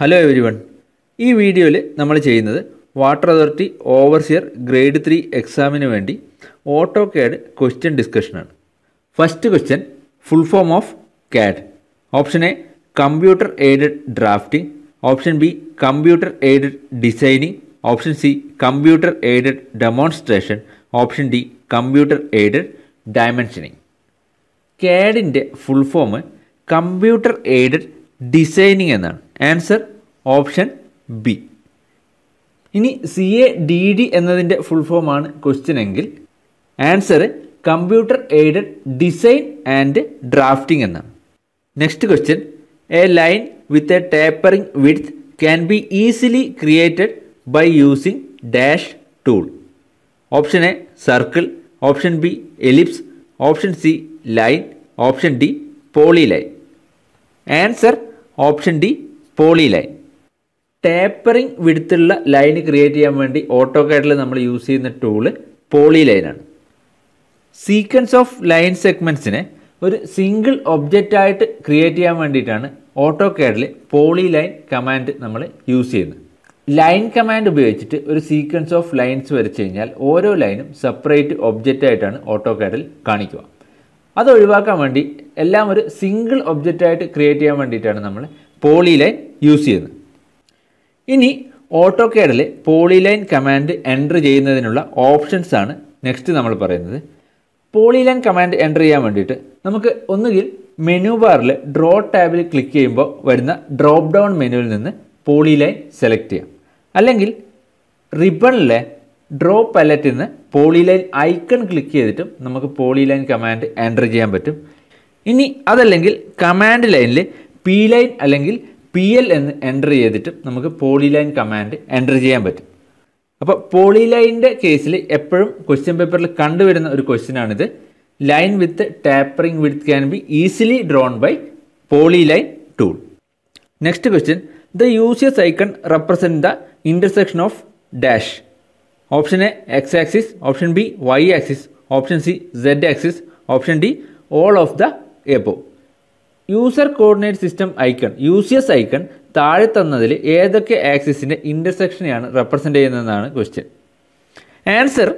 Hello every one ഈ വീഡിയോയിൽ നമ്മൾ ചെയ്യുന്നത് water authority overseer grade three എക്സാമിന് വേണ്ടി ഓട്ടോ കാഡ് ക്വസ്റ്റ്യൻ ഡിസ്കഷനാണ് first question full form of CAD option A computer aided drafting option B computer aided designing option C computer aided demonstration option D computer aided dimensioning കാഡിൻ്റെ full form computer aided designing എന്നാണ് answer option B ഇനി C A D D എന്നതിൻ്റെ full ഫോമാണ് question എങ്കിൽ answer computer aided design and drafting എന്നാണ് next question A line with a tapering width can be easily created by using dash tool option A circle option B ellipse option C line option D polyline answer option D polyline tapering വിടുത്തുള്ള line create ചെയ്യാൻ വേണ്ടി auto കാഡിൽ നമ്മൾ use ചെയ്യുന്ന tool പോളി ലൈനാണ് sequence of line സെഗ്മെൻറ്റ്സിനെ ഒരു സിംഗിൾ ഒബ്ജക്റ്റ് ആയിട്ട് ക്രിയേറ്റ് ചെയ്യാൻ വേണ്ടിയിട്ടാണ് ഓട്ടോ കാഡിൽ പോളി ലൈൻ കമാൻഡ് നമ്മൾ യൂസ് ചെയ്യുന്നത് ലൈൻ കമാൻഡ് ഉപയോഗിച്ചിട്ട് ഒരു സീക്വൻസ് ഓഫ് ലൈൻസ് വരച്ചു കഴിഞ്ഞാൽ ഓരോ ലൈനും സെപ്പറേറ്റ് ഒബ്ജക്റ്റ് ആയിട്ടാണ് ഓട്ടോ കാഡിൽ കാണിക്കുക അത് ഒഴിവാക്കാൻ വേണ്ടി എല്ലാം ഒരു സിംഗിൾ ഒബ്ജക്റ്റായിട്ട് ക്രിയേറ്റ് ചെയ്യാൻ വേണ്ടിയിട്ടാണ് നമ്മൾ പോളിലൈൻ യൂസ് ചെയ്യുന്നത് ഇനി ഓട്ടോ കേഡിൽ പോളിലൈൻ കമാൻഡ് എൻ്റർ ചെയ്യുന്നതിനുള്ള ഓപ്ഷൻസ് ആണ് നെക്സ്റ്റ് നമ്മൾ പറയുന്നത് പോളിലൈൻ കമാൻഡ് എൻ്റർ ചെയ്യാൻ വേണ്ടിയിട്ട് നമുക്ക് ഒന്നുകിൽ മെനു ബാറിൽ ഡ്രോ ടാബിൽ ക്ലിക്ക് ചെയ്യുമ്പോൾ വരുന്ന ഡ്രോപ്പ് ഡൗൺ മെനുവിൽ നിന്ന് പോളിലൈൻ സെലക്ട് ചെയ്യാം അല്ലെങ്കിൽ റിബണിലെ ഡ്രോ പാലറ്റിൽ നിന്ന് പോളിലൈൻ ഐക്കൺ ക്ലിക്ക് ചെയ്തിട്ടും നമുക്ക് പോളിലൈൻ കമാൻഡ് എൻ്റർ ചെയ്യാൻ പറ്റും ഇനി അതല്ലെങ്കിൽ കമാൻഡ് ലൈനിൽ പി ലൈൻ അല്ലെങ്കിൽ പി എൽ എന്ന് എൻ്റർ ചെയ്തിട്ട് നമുക്ക് പോളിലൈൻ കമാൻഡ് എൻ്റർ ചെയ്യാൻ പറ്റും അപ്പോൾ പോളിലൈൻ്റെ കേസിൽ എപ്പോഴും ക്വസ്റ്റ്യൻ പേപ്പറിൽ കണ്ടുവരുന്ന ഒരു ക്വസ്റ്റ്യനാണിത് line with tapering with can be easily drawn by polyline tool next question the UCS icon represent the intersection of dash option A X axis option B Y axis option C Z axis option D all of the above user coordinate system icon U C S icon താഴെ തന്നതിൽ ഏതൊക്കെ ആക്സിസിൻ്റെ ഇൻ്റർസെക്ഷനെയാണ് represent ചെയ്യുന്നതെന്നാണ് question answer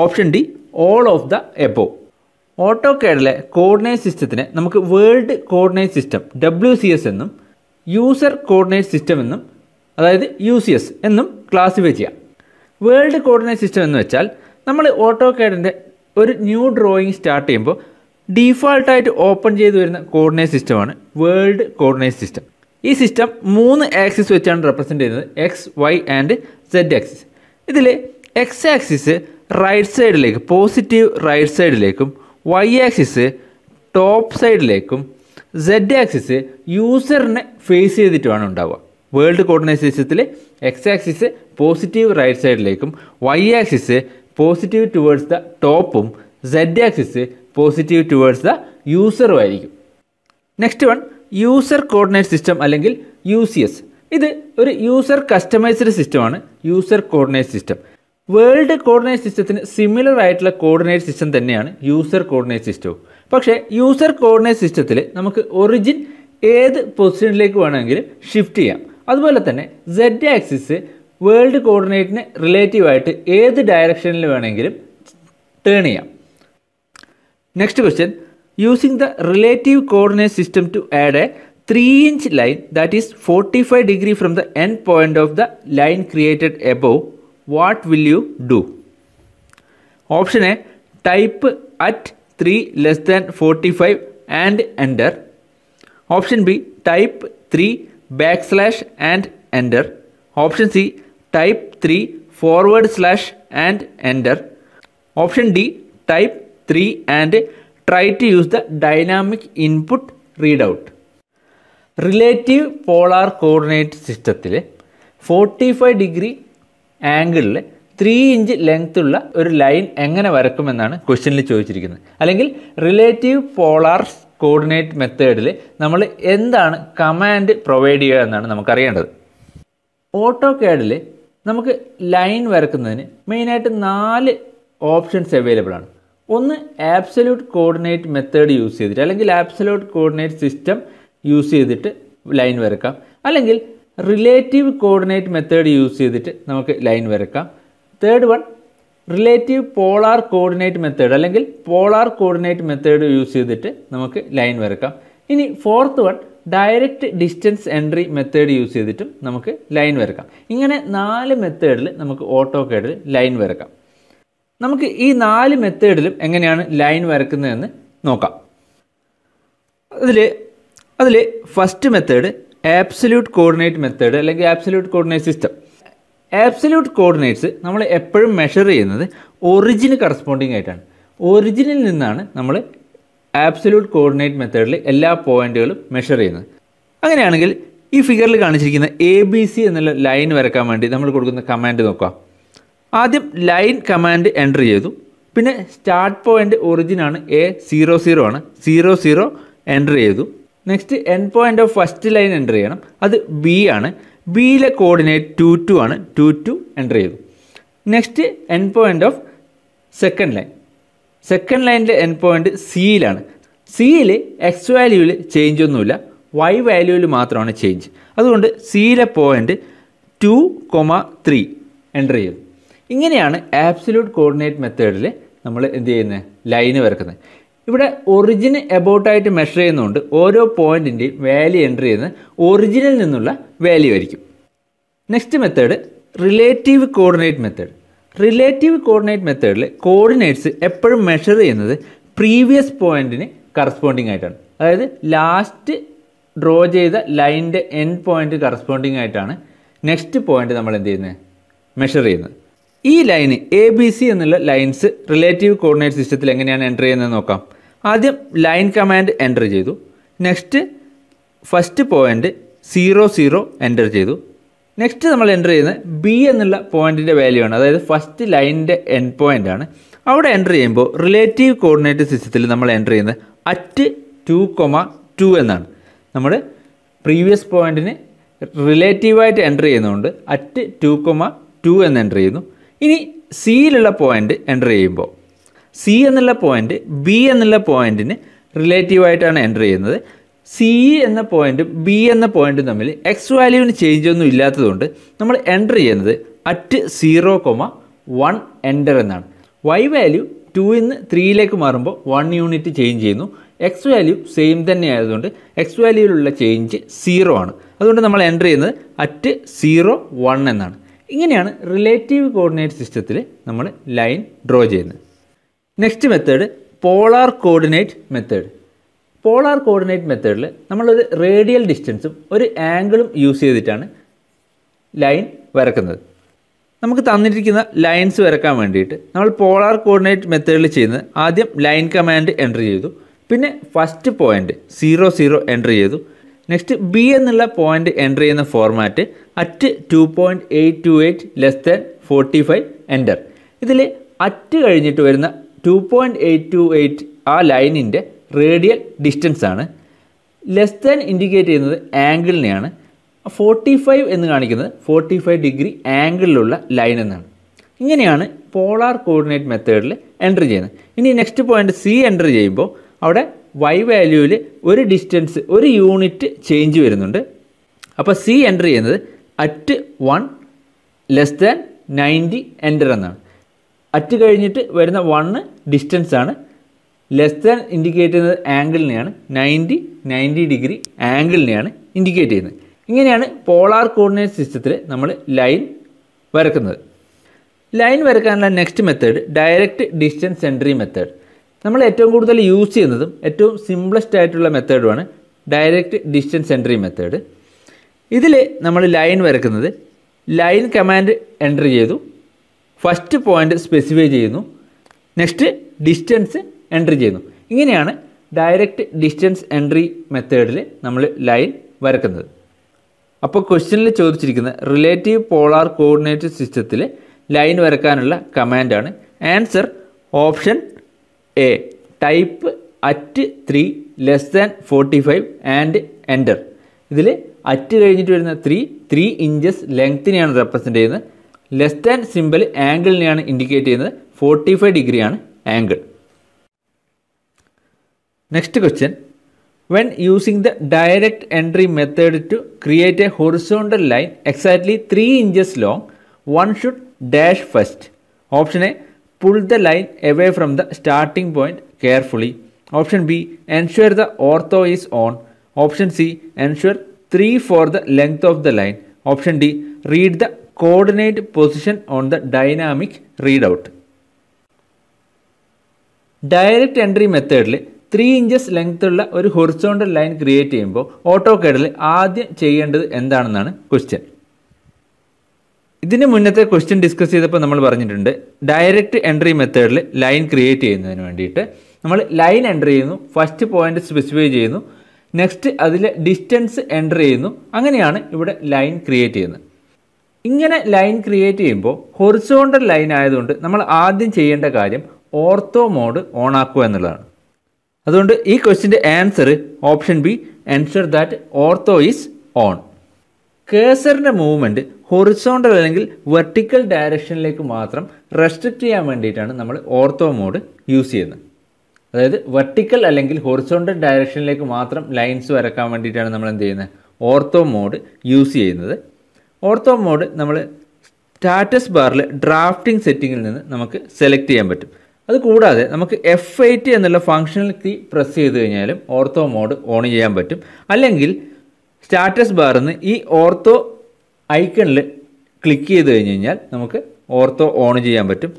option D all of the above auto കേഡിലെ coordinate സിസ്റ്റത്തിനെ നമുക്ക് world coordinate system W C S എന്നും user coordinate system എന്നും അതായത് യു സി എസ് എന്നും ക്ലാസിഫൈ ചെയ്യാം വേൾഡ് കോർഡിനേറ്റ് സിസ്റ്റം എന്ന് വെച്ചാൽ നമ്മൾ ഓട്ടോ കേഡിൻ്റെ ഒരു ന്യൂ ഡ്രോയിങ് സ്റ്റാർട്ട് ചെയ്യുമ്പോൾ ഡീഫോൾട്ടായിട്ട് ഓപ്പൺ ചെയ്ത് വരുന്ന കോർഡിനേറ്റ് സിസ്റ്റമാണ് വേൾഡ് കോർഡിനേറ്റ് സിസ്റ്റം ഈ സിസ്റ്റം മൂന്ന് ആക്സിസ് വെച്ചാണ് റെപ്രസെൻ്റ് ചെയ്യുന്നത് X Y and Z axis ഇതിൽ എക്സ് ആക്സിസ് റൈറ്റ് സൈഡിലേക്ക് പോസിറ്റീവ് റൈറ്റ് സൈഡിലേക്കും വൈ ആക്സിസ് ടോപ്പ് സൈഡിലേക്കും സെഡ് ആക്സിസ് യൂസറിനെ ഫേസ് ചെയ്തിട്ടുമാണ് ഉണ്ടാവുക വേൾഡ് കോർഡിനേറ്റ് സിസ്റ്റത്തിൽ എക്സ് ആക്സിസ് പോസിറ്റീവ് റൈറ്റ് സൈഡിലേക്കും Y axis positive towards the ടോപ്പും Z axis positive towards the യൂസറും ആയിരിക്കും next one user coordinate system അല്ലെങ്കിൽ യു സി എസ് ഇത് ഒരു യൂസർ കസ്റ്റമൈസ്ഡ് സിസ്റ്റമാണ് user coordinate system world coordinate സിസ്റ്റത്തിന് സിമിലർ ആയിട്ടുള്ള കോർഡിനേറ്റ് സിസ്റ്റം തന്നെയാണ് യൂസർ കോർഡിനേറ്റ് സിസ്റ്റവും പക്ഷേ യൂസർ കോർഡിനേറ്റ് സിസ്റ്റത്തിൽ നമുക്ക് ഒറിജിൻ ഏത് പൊസിഷനിലേക്ക് വേണമെങ്കിലും ഷിഫ്റ്റ് ചെയ്യാം അതുപോലെ തന്നെ സെഡ് ആക്സിസ് വേൾഡ് കോർഡിനേറ്റിന് റിലേറ്റീവായിട്ട് ഏത് ഡയറക്ഷനിൽ വേണമെങ്കിലും ടേൺ ചെയ്യാം Next question. Using the relative coordinate system to add a 3 inch line that is 45 degree from the end point of the line created above, what will you do? Option A. Type at 3 less than 45 and enter. Option B. Type 3 backslash and enter. Option C. Type 3 forward slash and enter. Option D. Type three and try to use the dynamic input readout relative polar coordinate സിസ്റ്റത്തിൽ forty five degree ആംഗിളിൽ three inch ലെങ്ത്തുള്ള ഒരു line എങ്ങനെ വരക്കുമെന്നാണ് ക്വസ്റ്റ്യനിൽ ചോദിച്ചിരിക്കുന്നത് അല്ലെങ്കിൽ relative polar coordinate മെത്തേഡിൽ നമ്മൾ എന്താണ് കമാൻഡ് പ്രൊവൈഡ് ചെയ്യുക എന്നാണ് നമുക്കറിയേണ്ടത് ഓട്ടോ കാഡിൽ നമുക്ക് ലൈൻ വരക്കുന്നതിന് മെയിനായിട്ട് നാല് ഓപ്ഷൻസ് അവൈലബിൾ ആണ് ഒന്ന് ആപ്സലൂട്ട് കോർഡിനേറ്റ് മെത്തേഡ് യൂസ് ചെയ്തിട്ട് അല്ലെങ്കിൽ ആപ്സലൂട്ട് കോർഡിനേറ്റ് സിസ്റ്റം യൂസ് ചെയ്തിട്ട് ലൈൻ വരക്കാം അല്ലെങ്കിൽ റിലേറ്റീവ് കോർഡിനേറ്റ് മെത്തേഡ് യൂസ് ചെയ്തിട്ട് നമുക്ക് ലൈൻ വരക്കാം third one relative polar coordinate method അല്ലെങ്കിൽ പോളാർ കോർഡിനേറ്റ് മെത്തേഡ് യൂസ് ചെയ്തിട്ട് നമുക്ക് ലൈൻ വരക്കാം ഇനി fourth one direct distance entry method use ചെയ്തിട്ടും നമുക്ക് ലൈൻ വരക്കാം ഇങ്ങനെ നാല് മെത്തേഡിൽ നമുക്ക് ഓട്ടോ കേഡിൽ ലൈൻ വരക്കാം നമുക്ക് ഈ നാല് മെത്തേഡിലും എങ്ങനെയാണ് ലൈൻ വരക്കുന്നതെന്ന് നോക്കാം അതിൽ അതിൽ first method absolute coordinate method അല്ലെങ്കിൽ absolute coordinate system absolute coordinates നമ്മൾ എപ്പോഴും മെഷർ ചെയ്യുന്നത് ഒറിജിന് കറസ്പോണ്ടിങ് ആയിട്ടാണ് ഒറിജിനിൽ നിന്നാണ് നമ്മൾ ആപ്സല്യൂട്ട് കോർഡിനേറ്റ് മെത്തേഡിൽ എല്ലാ പോയിന്റുകളും മെഷർ ചെയ്യുന്നത് അങ്ങനെയാണെങ്കിൽ ഈ ഫിഗറിൽ കാണിച്ചിരിക്കുന്ന എ ബി സി എന്നുള്ള ലൈൻ വരക്കാൻ വേണ്ടി നമ്മൾ കൊടുക്കുന്ന കമാൻഡ് നോക്കാം ആദ്യം ലൈൻ കമാൻഡ് എൻ്റർ ചെയ്തു പിന്നെ സ്റ്റാർട്ട് പോയിൻ്റ് ഒറിജിൻ ആണ് എ സീറോ സീറോ ആണ് സീറോ സീറോ എൻ്റർ ചെയ്തു next end point of first line enter ചെയ്യണം അത് ബി ആണ് ബിയിലെ കോർഡിനേറ്റ് ടു ടു ആണ് ടു ടു എൻ്റർ ചെയ്തു next end point of second line second ലൈനിലെ എൻ പോയിൻ്റ് സിയിലാണ് സിയിൽ എക്സ് വാല്യൂവിൽ ചേഞ്ച് ഒന്നുമില്ല വൈ വാല്യൂവിൽ മാത്രമാണ് ചേഞ്ച് അതുകൊണ്ട് സിയിലെ point two comma three enter ചെയ്തു ഇങ്ങനെയാണ് ആബ്സല്യൂട്ട് കോർഡിനേറ്റ് മെത്തേഡിൽ നമ്മൾ എന്ത് ചെയ്യുന്നത് ലൈന് വരക്കുന്നത് ഇവിടെ ഒറിജിന് എബൌട്ടായിട്ട് മെഷർ ചെയ്യുന്നതുകൊണ്ട് ഓരോ പോയിൻറ്റിൻ്റെയും വാല്യൂ എൻ്റർ ചെയ്യുന്ന ഒറിജിനിൽ നിന്നുള്ള വാല്യൂ ആയിരിക്കും next method relative coordinate method relative coordinate മെത്തേഡിൽ കോർഡിനേറ്റ്സ് എപ്പോഴും മെഷർ ചെയ്യുന്നത് പ്രീവിയസ് പോയിൻറ്റിന് കറസ്പോണ്ടിങ് ആയിട്ടാണ് അതായത് ലാസ്റ്റ് ഡ്രോ ചെയ്ത ലൈൻ്റെ എൻഡ് പോയിൻ്റ് കറസ്പോണ്ടിങ് ആയിട്ടാണ് നെക്സ്റ്റ് പോയിൻ്റ് നമ്മൾ എന്ത് ചെയ്യുന്നത് മെഷർ ചെയ്യുന്നത് ഈ ലൈന് എ ബി സി എന്നുള്ള ലൈൻസ് റിലേറ്റീവ് കോർഡിനേറ്റ് സിസ്റ്റത്തിൽ എങ്ങനെയാണ് എൻ്റർ ചെയ്യുന്നത് നോക്കാം ആദ്യം ലൈൻ കമാൻഡ് എൻ്റർ ചെയ്തു next first point zero zero enter ചെയ്തു നെക്സ്റ്റ് നമ്മൾ എൻ്റർ ചെയ്യുന്നത് ബി എന്നുള്ള പോയിൻറ്റിൻ്റെ വാല്യൂ ആണ് അതായത് ഫസ്റ്റ് ലൈനിൻ്റെ എൻ പോയിൻ്റ് ആണ് അവിടെ എൻ്റർ ചെയ്യുമ്പോൾ റിലേറ്റീവ് കോർഡിനേറ്റ് സിസ്റ്റത്തിൽ നമ്മൾ എൻ്റർ ചെയ്യുന്നത് അറ്റ് ടു കൊമ ടു എന്നാണ് നമ്മൾ പ്രീവിയസ് പോയിൻറ്റിന് റിലേറ്റീവായിട്ട് എൻ്റർ ചെയ്യുന്നതുകൊണ്ട് അറ്റ് ടു കൊമ ടു എന്ന് എൻ്റർ ചെയ്യുന്നു ഇനി സിയിലുള്ള പോയിൻ്റ് എൻ്റർ ചെയ്യുമ്പോൾ സി എന്നുള്ള പോയിൻ്റ് ബി എന്നുള്ള പോയിൻറ്റിന് റിലേറ്റീവായിട്ടാണ് എൻ്റർ ചെയ്യുന്നത് സി എന്ന പോയിൻറ്റും ബി എന്ന പോയിൻറ്റും തമ്മിൽ എക്സ് വാല്യൂവിന് ചേഞ്ച് ഒന്നും ഇല്ലാത്തതുകൊണ്ട് നമ്മൾ എൻ്റർ ചെയ്യുന്നത് at zero comma one enter എന്നാണ് വൈ വാല്യൂ ടൂവിൽ നിന്ന് ത്രീയിലേക്ക് മാറുമ്പോൾ വൺ യൂണിറ്റ് ചേഞ്ച് ചെയ്യുന്നു എക്സ് വാല്യൂ സെയിം തന്നെ ആയതുകൊണ്ട് എക്സ് വാല്യൂവിലുള്ള ചേഞ്ച് സീറോ ആണ് അതുകൊണ്ട് നമ്മൾ എൻ്റർ ചെയ്യുന്നത് അറ്റ് സീറോ വൺ എന്നാണ് ഇങ്ങനെയാണ് റിലേറ്റീവ് കോർഡിനേറ്റ് സിസ്റ്റത്തിൽ നമ്മൾ ലൈൻ ഡ്രോ ചെയ്യുന്നത് next method polar coordinate method polar coordinate മെത്തേഡിൽ നമ്മളൊരു റേഡിയൽ ഡിസ്റ്റൻസും ഒരു ആംഗിളും യൂസ് ചെയ്തിട്ടാണ് ലൈൻ വരക്കുന്നത് നമുക്ക് തന്നിരിക്കുന്ന ലൈൻസ് വരക്കാൻ വേണ്ടിയിട്ട് നമ്മൾ പോളാർ കോർഡിനേറ്റ് മെത്തേഡിൽ ചെയ്യുന്നത് ആദ്യം ലൈൻ കമാൻഡ് എൻ്റർ ചെയ്തു പിന്നെ first point zero zero enter ചെയ്തു നെക്സ്റ്റ് ബി എന്നുള്ള പോയിന്റ് എൻ്റർ ചെയ്യുന്ന format at two point eight two eight less than forty five enter ഇതിൽ അറ്റ് കഴിഞ്ഞിട്ട് വരുന്ന two point eight two eight ആ ലൈനിൻ്റെ റേഡിയൽ ഡിസ്റ്റൻസ് ആണ് ലെസ് ദാൻ ഇൻഡിക്കേറ്റ് ചെയ്യുന്നത് ആംഗിളിനെയാണ് ഫോർട്ടി ഫൈവ് എന്ന് കാണിക്കുന്നത് ഫോർട്ടി ഫൈവ് ഡിഗ്രി ആംഗിളിലുള്ള ലൈൻ എന്നാണ് ഇങ്ങനെയാണ് പോളാർ കോർഡിനേറ്റ് മെത്തേഡിൽ എൻ്റർ ചെയ്യുന്നത് ഇനി നെക്സ്റ്റ് പോയിൻ്റ് സി എൻ്റർ ചെയ്യുമ്പോൾ അവിടെ വൈ വാല്യൂവിൽ ഒരു ഡിസ്റ്റൻസ് ഒരു യൂണിറ്റ് ചേഞ്ച് വരുന്നുണ്ട് അപ്പോൾ സി എൻ്റർ ചെയ്യുന്നത് at one less than ninety enter എന്നാണ് അറ്റ് കഴിഞ്ഞിട്ട് വരുന്ന വണ്ണ് ഡിസ്റ്റൻസ് ആണ് ലെസ് ദാൻ ഇൻഡിക്കേറ്റ് ചെയ്യുന്നത് ആംഗിളിനെയാണ് നയൻറ്റി നയൻറ്റി ഡിഗ്രി ആംഗിളിനെയാണ് ഇൻഡിക്കേറ്റ് ചെയ്യുന്നത് ഇങ്ങനെയാണ് പോളാർ കോർഡിനേറ്റ് സിസ്റ്റത്തിൽ നമ്മൾ ലൈൻ വരക്കുന്നത് ലൈൻ വരക്കാനുള്ള next method direct distance entry method നമ്മൾ ഏറ്റവും കൂടുതൽ യൂസ് ചെയ്യുന്നതും ഏറ്റവും സിംപ്ലസ്റ്റ് ആയിട്ടുള്ള മെത്തേഡുമാണ് ഡയറക്റ്റ് ഡിസ്റ്റൻസ് എൻട്രി മെത്തേഡ് ഇതിൽ നമ്മൾ ലൈൻ വരക്കുന്നത് ലൈൻ കമാൻഡ് എൻ്റർ ചെയ്തു ഫസ്റ്റ് പോയിൻ്റ് സ്പെസിഫൈ ചെയ്യുന്നു നെക്സ്റ്റ് ഡിസ്റ്റൻസ് എൻട്രി ചെയ്യുന്നു ഇങ്ങനെയാണ് ഡയറക്റ്റ് ഡിസ്റ്റൻസ് എൻട്രി മെത്തേഡിൽ നമ്മൾ ലൈൻ വരക്കുന്നത് അപ്പോൾ ക്വസ്റ്റ്യനിൽ ചോദിച്ചിരിക്കുന്ന റിലേറ്റീവ് പോളാർ കോർഡിനേറ്റ് സിസ്റ്റത്തിൽ ലൈൻ വരക്കാനുള്ള കമാൻഡാണ് answer option A type at three less than forty five and enter ഇതിൽ അറ്റ് കഴിഞ്ഞിട്ട് വരുന്ന ത്രീ ത്രീ ഇഞ്ചസ് ലെങ്ത്തിനെയാണ് റെപ്രസെൻ്റ് ചെയ്യുന്നത് ലെസ് ദാൻ സിമ്പിൾ ആംഗിളിനെയാണ് ഇൻഡിക്കേറ്റ് ചെയ്യുന്നത് ഫോർട്ടി ഫൈവ് ഡിഗ്രിയാണ് angle next question when using the direct entry method to create a horizontal line exactly three inches long one should dash first option A pull the line away from the starting point carefully. Option B, ensure the ortho is on. Option C, ensure 3 for the length of the line. Option D, read the coordinate position on the dynamic readout. Direct entry മെത്തേഡിൽ three inches ലെങ്ത്തുള്ള ഒരു horizontal line create ചെയ്യുമ്പോൾ auto കേഡിൽ ആദ്യം ചെയ്യേണ്ടത് എന്താണെന്നാണ് question ഇതിന് മുന്നത്തെ ക്വസ്റ്റ്യൻ ഡിസ്കസ് ചെയ്തപ്പോൾ നമ്മൾ പറഞ്ഞിട്ടുണ്ട് ഡയറക്റ്റ് എൻട്രി മെത്തേഡിൽ ലൈൻ ക്രിയേറ്റ് ചെയ്യുന്നതിന് വേണ്ടിയിട്ട് നമ്മൾ ലൈൻ എൻ്റർ ചെയ്യുന്നു ഫസ്റ്റ് പോയിന്റ് സ്പെസിഫൈ ചെയ്യുന്നു നെക്സ്റ്റ് അതിൽ ഡിസ്റ്റൻസ് എൻ്റർ ചെയ്യുന്നു അങ്ങനെയാണ് ഇവിടെ ലൈൻ ക്രിയേറ്റ് ചെയ്യുന്നത് ഇങ്ങനെ ലൈൻ ക്രിയേറ്റ് ചെയ്യുമ്പോൾ ഹൊറിസോണ്ടൽ ലൈൻ ആയതുകൊണ്ട് നമ്മൾ ആദ്യം ചെയ്യേണ്ട കാര്യം ഓർത്തോ മോഡ് ഓൺ ആക്കുക എന്നുള്ളതാണ് അതുകൊണ്ട് ഈ ക്വസ്റ്റിൻ്റെ answer option B answer that ortho is on കേസറിൻ്റെ മൂവ്മെൻറ്റ് ഹൊറിസോണ്ടൽ അല്ലെങ്കിൽ വെർട്ടിക്കൽ ഡയറക്ഷനിലേക്ക് മാത്രം റെസ്ട്രിക്റ്റ് ചെയ്യാൻ വേണ്ടിയിട്ടാണ് നമ്മൾ ഓർത്തോ മോഡ് യൂസ് ചെയ്യുന്നത് അതായത് വെർട്ടിക്കൽ അല്ലെങ്കിൽ ഹൊറിസോണ്ടൽ ഡയറക്ഷനിലേക്ക് മാത്രം ലൈൻസ് വരക്കാൻ വേണ്ടിയിട്ടാണ് നമ്മൾ എന്ത് ചെയ്യുന്നത് ഓർത്തോ മോഡ് യൂസ് ചെയ്യുന്നത് ഓർത്തോ മോഡ് നമ്മൾ സ്റ്റാറ്റസ് ബാറിൽ ഡ്രാഫ്റ്റിംഗ് സെറ്റിങ്ങിൽ നിന്ന് നമുക്ക് സെലക്ട് ചെയ്യാൻ പറ്റും അതുകൂടാതെ നമുക്ക് എഫ് എന്നുള്ള ഫങ്ഷണൽ കീ പ്രസ് ചെയ്ത് കഴിഞ്ഞാലും ഓർത്തോ മോഡ് ഓൺ ചെയ്യാൻ പറ്റും അല്ലെങ്കിൽ സ്റ്റാറ്റസ് ബാറിൽ നിന്ന് ഈ ഓർത്തോ ഐക്കണിൽ ക്ലിക്ക് ചെയ്ത് കഴിഞ്ഞ് കഴിഞ്ഞാൽ നമുക്ക് ഓർത്തോ ഓൺ ചെയ്യാൻ പറ്റും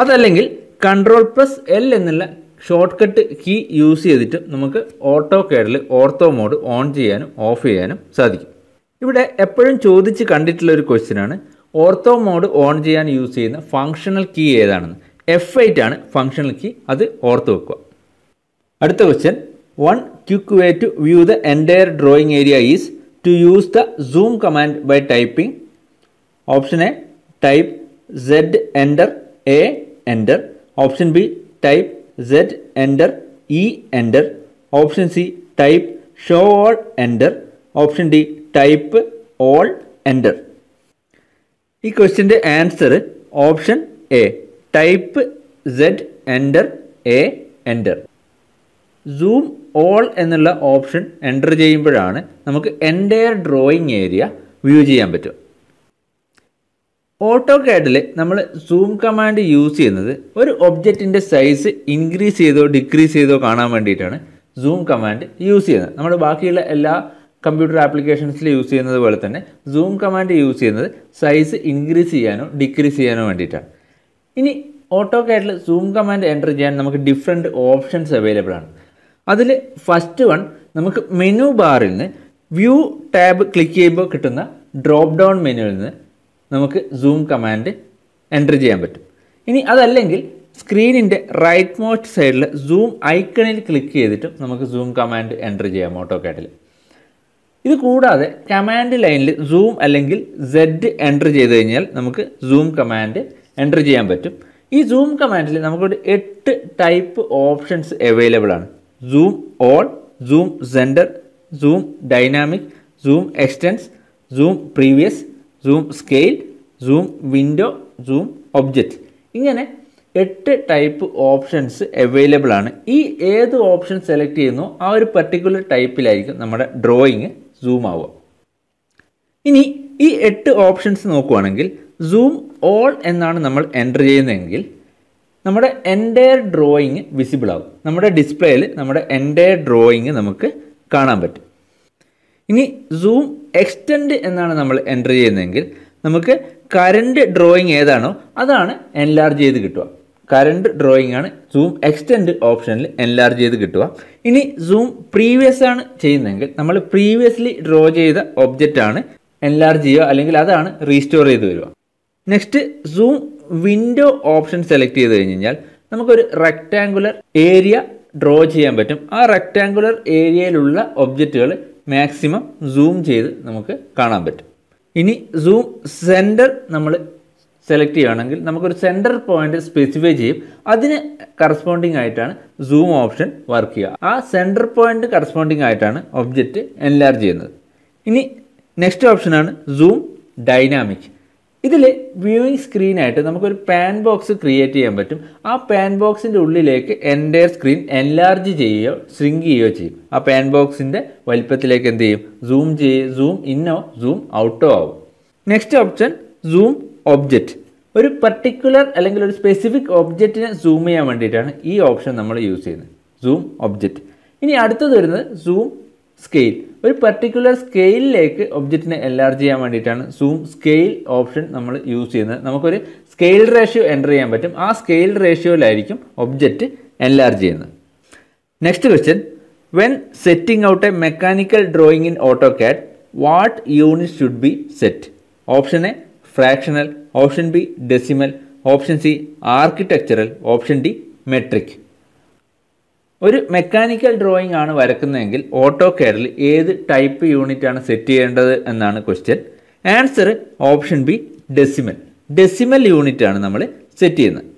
അതല്ലെങ്കിൽ കൺട്രോൾ പ്ലസ് എൽ എന്നുള്ള ഷോർട്ട് കട്ട് കീ യൂസ് ചെയ്തിട്ട് നമുക്ക് ഓട്ടോ കേഡിൽ ഓർത്തോ മോഡ് ഓൺ ചെയ്യാനും ഓഫ് ചെയ്യാനും സാധിക്കും ഇവിടെ എപ്പോഴും ചോദിച്ച് കണ്ടിട്ടുള്ള ഒരു ആണ് ഓർത്തോ മോഡ് ഓൺ ചെയ്യാൻ യൂസ് ചെയ്യുന്ന ഫങ്ഷണൽ കീ ഏതാണെന്ന് എഫ് എയ്റ്റ് ആണ് ഫങ്ഷണൽ കീ അത് ഓർത്ത് വെക്കുക അടുത്ത question One quick way to view the entire drawing area is to use the zoom command by typing option A type Z enter A enter option B type Z enter E enter option C type show all enter option D type all enter ഈ ക്വസ്റ്റ്യൻ്റെ answer option A type Z enter A enter zoom all എന്നുള്ള option enter ചെയ്യുമ്പോഴാണ് നമുക്ക് entire drawing area view ചെയ്യാൻ പറ്റും auto കാഡിൽ നമ്മൾ zoom command use ചെയ്യുന്നത് ഒരു ഒബ്ജക്റ്റിൻ്റെ സൈസ് ഇൻക്രീസ് ചെയ്തോ ഡിക്രീസ് ചെയ്തോ കാണാൻ വേണ്ടിയിട്ടാണ് സൂം കമാൻഡ് യൂസ് ചെയ്യുന്നത് നമ്മൾ ബാക്കിയുള്ള എല്ലാ കമ്പ്യൂട്ടർ ആപ്ലിക്കേഷൻസിൽ യൂസ് ചെയ്യുന്നത് പോലെ തന്നെ സൂം കമാൻഡ് യൂസ് ചെയ്യുന്നത് സൈസ് ഇൻക്രീസ് ചെയ്യാനോ ഡിക്രീസ് ചെയ്യാനോ വേണ്ടിയിട്ടാണ് ഇനി ഓട്ടോ കാഡിൽ സൂം കമാൻഡ് എൻ്റർ ചെയ്യാൻ നമുക്ക് ഡിഫറെൻറ്റ് ഓപ്ഷൻസ് അവൈലബിൾ ആണ് അതിൽ ഫസ്റ്റ് വൺ നമുക്ക് മെനു ബാറിൽ നിന്ന് വ്യൂ ടാബ് ക്ലിക്ക് ചെയ്യുമ്പോൾ കിട്ടുന്ന ഡ്രോപ്പ് ഡൗൺ മെനുവിൽ നിന്ന് നമുക്ക് സൂം കമാൻഡ് എൻ്റർ ചെയ്യാൻ പറ്റും ഇനി അതല്ലെങ്കിൽ സ്ക്രീനിൻ്റെ റൈറ്റ് മോസ്റ്റ് സൈഡിൽ സൂം ഐക്കണിൽ ക്ലിക്ക് ചെയ്തിട്ടും നമുക്ക് സൂം കമാൻഡ് എൻ്റർ ചെയ്യാം ഓട്ടോ ഇത് കൂടാതെ കമാൻഡ് ലൈനിൽ സൂം അല്ലെങ്കിൽ സെഡ് എൻ്റർ ചെയ്ത് കഴിഞ്ഞാൽ നമുക്ക് സൂം കമാൻഡ് എൻ്റർ ചെയ്യാൻ പറ്റും ഈ സൂം കമാൻഡിൽ നമുക്കൊരു എട്ട് ടൈപ്പ് ഓപ്ഷൻസ് അവൈലബിൾ ആണ് zoom all, zoom center, zoom dynamic, zoom extends, zoom previous, zoom scale, zoom window, zoom object. ഇങ്ങനെ എട്ട് ടൈപ്പ് ഓപ്ഷൻസ് അവൈലബിൾ ആണ് ഈ ഏത് ഓപ്ഷൻ സെലക്ട് ചെയ്യുന്നോ ആ ഒരു പർട്ടിക്കുലർ ടൈപ്പിലായിരിക്കും നമ്മുടെ ഡ്രോയിങ് സൂം ആവുക ഇനി ഈ എട്ട് ഓപ്ഷൻസ് നോക്കുവാണെങ്കിൽ സൂം ഓൾ എന്നാണ് നമ്മൾ എൻ്റർ ചെയ്യുന്നതെങ്കിൽ നമ്മുടെ എൻ്റെ ഡ്രോയിങ് വിസിബിൾ ആവും നമ്മുടെ ഡിസ്പ്ലേയിൽ നമ്മുടെ എൻ്റെ ഡ്രോയിങ് നമുക്ക് കാണാൻ പറ്റും ഇനി സൂം എക്സ്റ്റെൻഡ് എന്നാണ് നമ്മൾ എൻ്റർ ചെയ്യുന്നതെങ്കിൽ നമുക്ക് കറണ്ട് ഡ്രോയിങ് ഏതാണോ അതാണ് എൻലാർജ് ചെയ്ത് കിട്ടുക കറണ്ട് ഡ്രോയിങ് ആണ് സൂം എക്സ്റ്റെൻഡ് ഓപ്ഷനിൽ എൻലാർജ് ചെയ്ത് കിട്ടുക ഇനി സൂം പ്രീവിയസ് ആണ് ചെയ്യുന്നതെങ്കിൽ നമ്മൾ പ്രീവിയസ്ലി ഡ്രോ ചെയ്ത ഒബ്ജക്റ്റ് ആണ് എൻലാർജ് ചെയ്യുക അല്ലെങ്കിൽ അതാണ് റീസ്റ്റോർ ചെയ്ത് വരിക next zoom window option select ചെയ്ത് കഴിഞ്ഞ് കഴിഞ്ഞാൽ നമുക്കൊരു റെക്റ്റാങ്കുലർ ഏരിയ ഡ്രോ ചെയ്യാൻ പറ്റും ആ റെക്റ്റാങ്കുലർ ഏരിയയിലുള്ള ഒബ്ജക്റ്റുകൾ മാക്സിമം സൂം ചെയ്ത് നമുക്ക് കാണാൻ പറ്റും ഇനി സൂം സെൻറ്റർ നമ്മൾ സെലക്ട് ചെയ്യുകയാണെങ്കിൽ നമുക്കൊരു സെൻറ്റർ പോയിന്റ് സ്പെസിഫൈ ചെയ്യും അതിന് കറസ്പോണ്ടിങ് ആയിട്ടാണ് സൂം ഓപ്ഷൻ വർക്ക് ചെയ്യുക ആ സെൻറ്റർ പോയിന്റ് കറസ്പോണ്ടിങ് ആയിട്ടാണ് ഒബ്ജക്റ്റ് എൻലാർജ് ചെയ്യുന്നത് ഇനി നെക്സ്റ്റ് ഓപ്ഷനാണ് സൂം ഡൈനാമിക് ഇതിൽ വ്യൂയിങ് സ്ക്രീനായിട്ട് നമുക്കൊരു പാൻ ബോക്സ് ക്രിയേറ്റ് ചെയ്യാൻ പറ്റും ആ പാൻ ബോക്സിൻ്റെ ഉള്ളിലേക്ക് എൻ്റെ സ്ക്രീൻ എൻലാർജ് ചെയ്യുകയോ സ്ട്രിങ്ക് ചെയ്യുകയോ ചെയ്യും ആ പാൻ ബോക്സിൻ്റെ വലിപ്പത്തിലേക്ക് എന്ത് ചെയ്യും സൂം ചെയ്യുക സൂം ഇന്നോ സൂം ഔട്ടോ ആവും നെക്സ്റ്റ് ഓപ്ഷൻ സൂം ഒബ്ജക്റ്റ് ഒരു പർട്ടിക്കുലർ അല്ലെങ്കിൽ ഒരു സ്പെസിഫിക് ഒബ്ജക്റ്റിനെ സൂം ചെയ്യാൻ വേണ്ടിയിട്ടാണ് ഈ ഓപ്ഷൻ നമ്മൾ യൂസ് ചെയ്യുന്നത് സൂം ഒബ്ജക്റ്റ് ഇനി അടുത്തത് വരുന്നത് സൂം സ്കെയിൽ ഒരു പെർട്ടിക്കുലർ സ്കെയിലിലേക്ക് ഒബ്ജക്റ്റിനെ എൻലാർജ് ചെയ്യാൻ വേണ്ടിയിട്ടാണ് സൂം സ്കെയിൽ ഓപ്ഷൻ നമ്മൾ യൂസ് ചെയ്യുന്നത് നമുക്കൊരു സ്കെയിൽ റേഷ്യോ എൻ്റർ ചെയ്യാൻ പറ്റും ആ സ്കെയിൽ റേഷ്യോയിലായിരിക്കും ഒബ്ജക്റ്റ് എൻലാർജ് ചെയ്യുന്നത് next question when setting out a mechanical drawing in AutoCAD what unit should be set option A fractional option B decimal option C architectural option D metric ഒരു mechanical drawing ആണ് വരക്കുന്നതെങ്കിൽ auto കെയറിൽ ഏത് type unit ആണ് set ചെയ്യേണ്ടത് എന്നാണ് question answer option B decimal decimal unit ആണ് നമ്മൾ സെറ്റ് ചെയ്യുന്നത്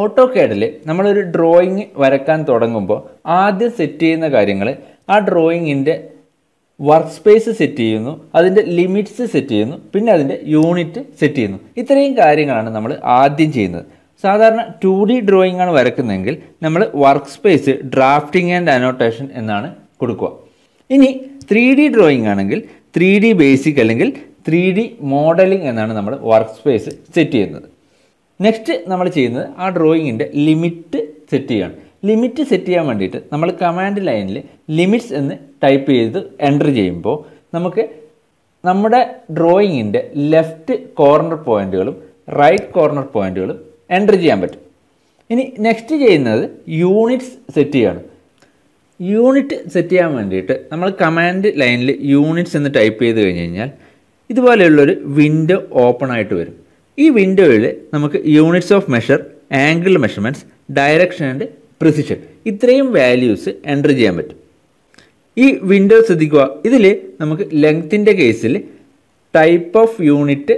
ഓട്ടോ കേഡിൽ നമ്മളൊരു ഡ്രോയിങ് വരക്കാൻ തുടങ്ങുമ്പോൾ ആദ്യം സെറ്റ് ചെയ്യുന്ന കാര്യങ്ങൾ ആ ഡ്രോയിങ്ങിൻ്റെ വർക്ക് സ്പേസ് സെറ്റ് ചെയ്യുന്നു അതിൻ്റെ ലിമിറ്റ്സ് സെറ്റ് ചെയ്യുന്നു പിന്നെ അതിൻ്റെ യൂണിറ്റ് സെറ്റ് ചെയ്യുന്നു ഇത്രയും കാര്യങ്ങളാണ് നമ്മൾ ആദ്യം ചെയ്യുന്നത് സാധാരണ ടു ഡി ഡ്രോയിങ് ആണ് വരക്കുന്നതെങ്കിൽ നമ്മൾ work space drafting and annotation എന്നാണ് കൊടുക്കുക ഇനി ത്രീ ഡി ഡ്രോയിങ് ആണെങ്കിൽ ത്രീ ഡി ബേസിക് അല്ലെങ്കിൽ ത്രീ ഡി മോഡലിംഗ് എന്നാണ് നമ്മൾ വർക്ക് സ്പേസ് സെറ്റ് ചെയ്യുന്നത് നെക്സ്റ്റ് നമ്മൾ ചെയ്യുന്നത് ആ ഡ്രോയിങ്ങിൻ്റെ ലിമിറ്റ് സെറ്റ് ചെയ്യാണ് ലിമിറ്റ് സെറ്റ് ചെയ്യാൻ വേണ്ടിയിട്ട് നമ്മൾ കമാൻഡ് ലൈനിൽ ലിമിറ്റ്സ് എന്ന് ടൈപ്പ് ചെയ്ത് എൻ്റർ ചെയ്യുമ്പോൾ നമുക്ക് നമ്മുടെ ഡ്രോയിങ്ങിൻ്റെ ലെഫ്റ്റ് കോർണർ പോയിൻറ്റുകളും റൈറ്റ് കോർണർ പോയിൻറ്റുകളും എൻ്റർ ചെയ്യാൻ പറ്റും ഇനി നെക്സ്റ്റ് ചെയ്യുന്നത് യൂണിറ്റ്സ് സെറ്റ് ചെയ്യാണ് യൂണിറ്റ് സെറ്റ് ചെയ്യാൻ വേണ്ടിയിട്ട് നമ്മൾ കമാൻഡ് ലൈനിൽ യൂണിറ്റ്സ് എന്ന് ടൈപ്പ് ചെയ്ത് കഴിഞ്ഞ് കഴിഞ്ഞാൽ ഇതുപോലെയുള്ളൊരു വിൻഡോ ഓപ്പൺ ആയിട്ട് വരും ഈ വിൻഡോയിൽ നമുക്ക് units of measure angle measurements direction and precision ഇത്രയും വാല്യൂസ് എൻ്റർ ചെയ്യാൻ പറ്റും ഈ വിൻഡോ ശ്രദ്ധിക്കുക ഇതിൽ നമുക്ക് ലെങ്ത്തിൻ്റെ കേസിൽ ടൈപ്പ് ഓഫ് യൂണിറ്റ്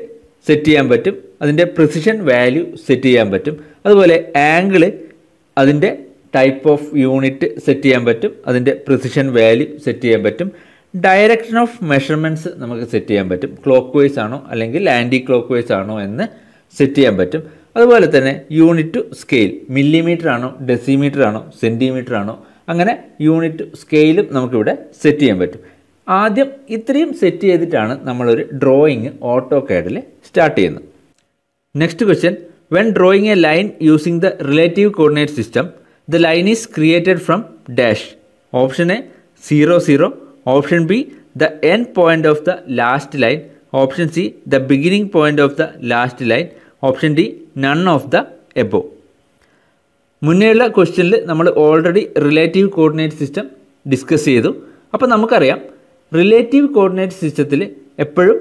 സെറ്റ് ചെയ്യാൻ പറ്റും അതിൻ്റെ പ്രിസിഷൻ വാല്യൂ സെറ്റ് ചെയ്യാൻ പറ്റും അതുപോലെ ആംഗിള് അതിൻ്റെ ടൈപ്പ് ഓഫ് യൂണിറ്റ് സെറ്റ് ചെയ്യാൻ പറ്റും അതിൻ്റെ പ്രിസിഷൻ വാല്യൂ സെറ്റ് ചെയ്യാൻ പറ്റും ഡയറക്ഷൻ ഓഫ് മെഷർമെൻറ്റ്സ് നമുക്ക് സെറ്റ് ചെയ്യാൻ പറ്റും ക്ലോക്ക് വൈസ് ആണോ അല്ലെങ്കിൽ ആൻറ്റി ക്ലോക്ക് വൈസ് ആണോ എന്ന് സെറ്റ് ചെയ്യാൻ പറ്റും അതുപോലെ തന്നെ യൂണിറ്റ് ടു സ്കെയിൽ മില്ലിമീറ്റർ ആണോ ഡെസിമീറ്റർ ആണോ സെൻറ്റിമീറ്റർ ആണോ അങ്ങനെ യൂണിറ്റ് സ്കെയിലും നമുക്കിവിടെ സെറ്റ് ചെയ്യാൻ പറ്റും ആദ്യം ഇത്രയും സെറ്റ് ചെയ്തിട്ടാണ് നമ്മളൊരു ഡ്രോയിങ് ഓട്ടോ കാഡിൽ സ്റ്റാർട്ട് ചെയ്യുന്നത് next question when drawing a line using the relative coordinate system the line is created from dash option A zero zero option B the end point of the last line option C the beginning point of the last line option D none of the above മുന്നേയുള്ള ക്വസ്റ്റ്യനിൽ നമ്മൾ already relative coordinate system discuss ചെയ്തു അപ്പോൾ നമുക്കറിയാം relative coordinate സിസ്റ്റത്തിൽ എപ്പോഴും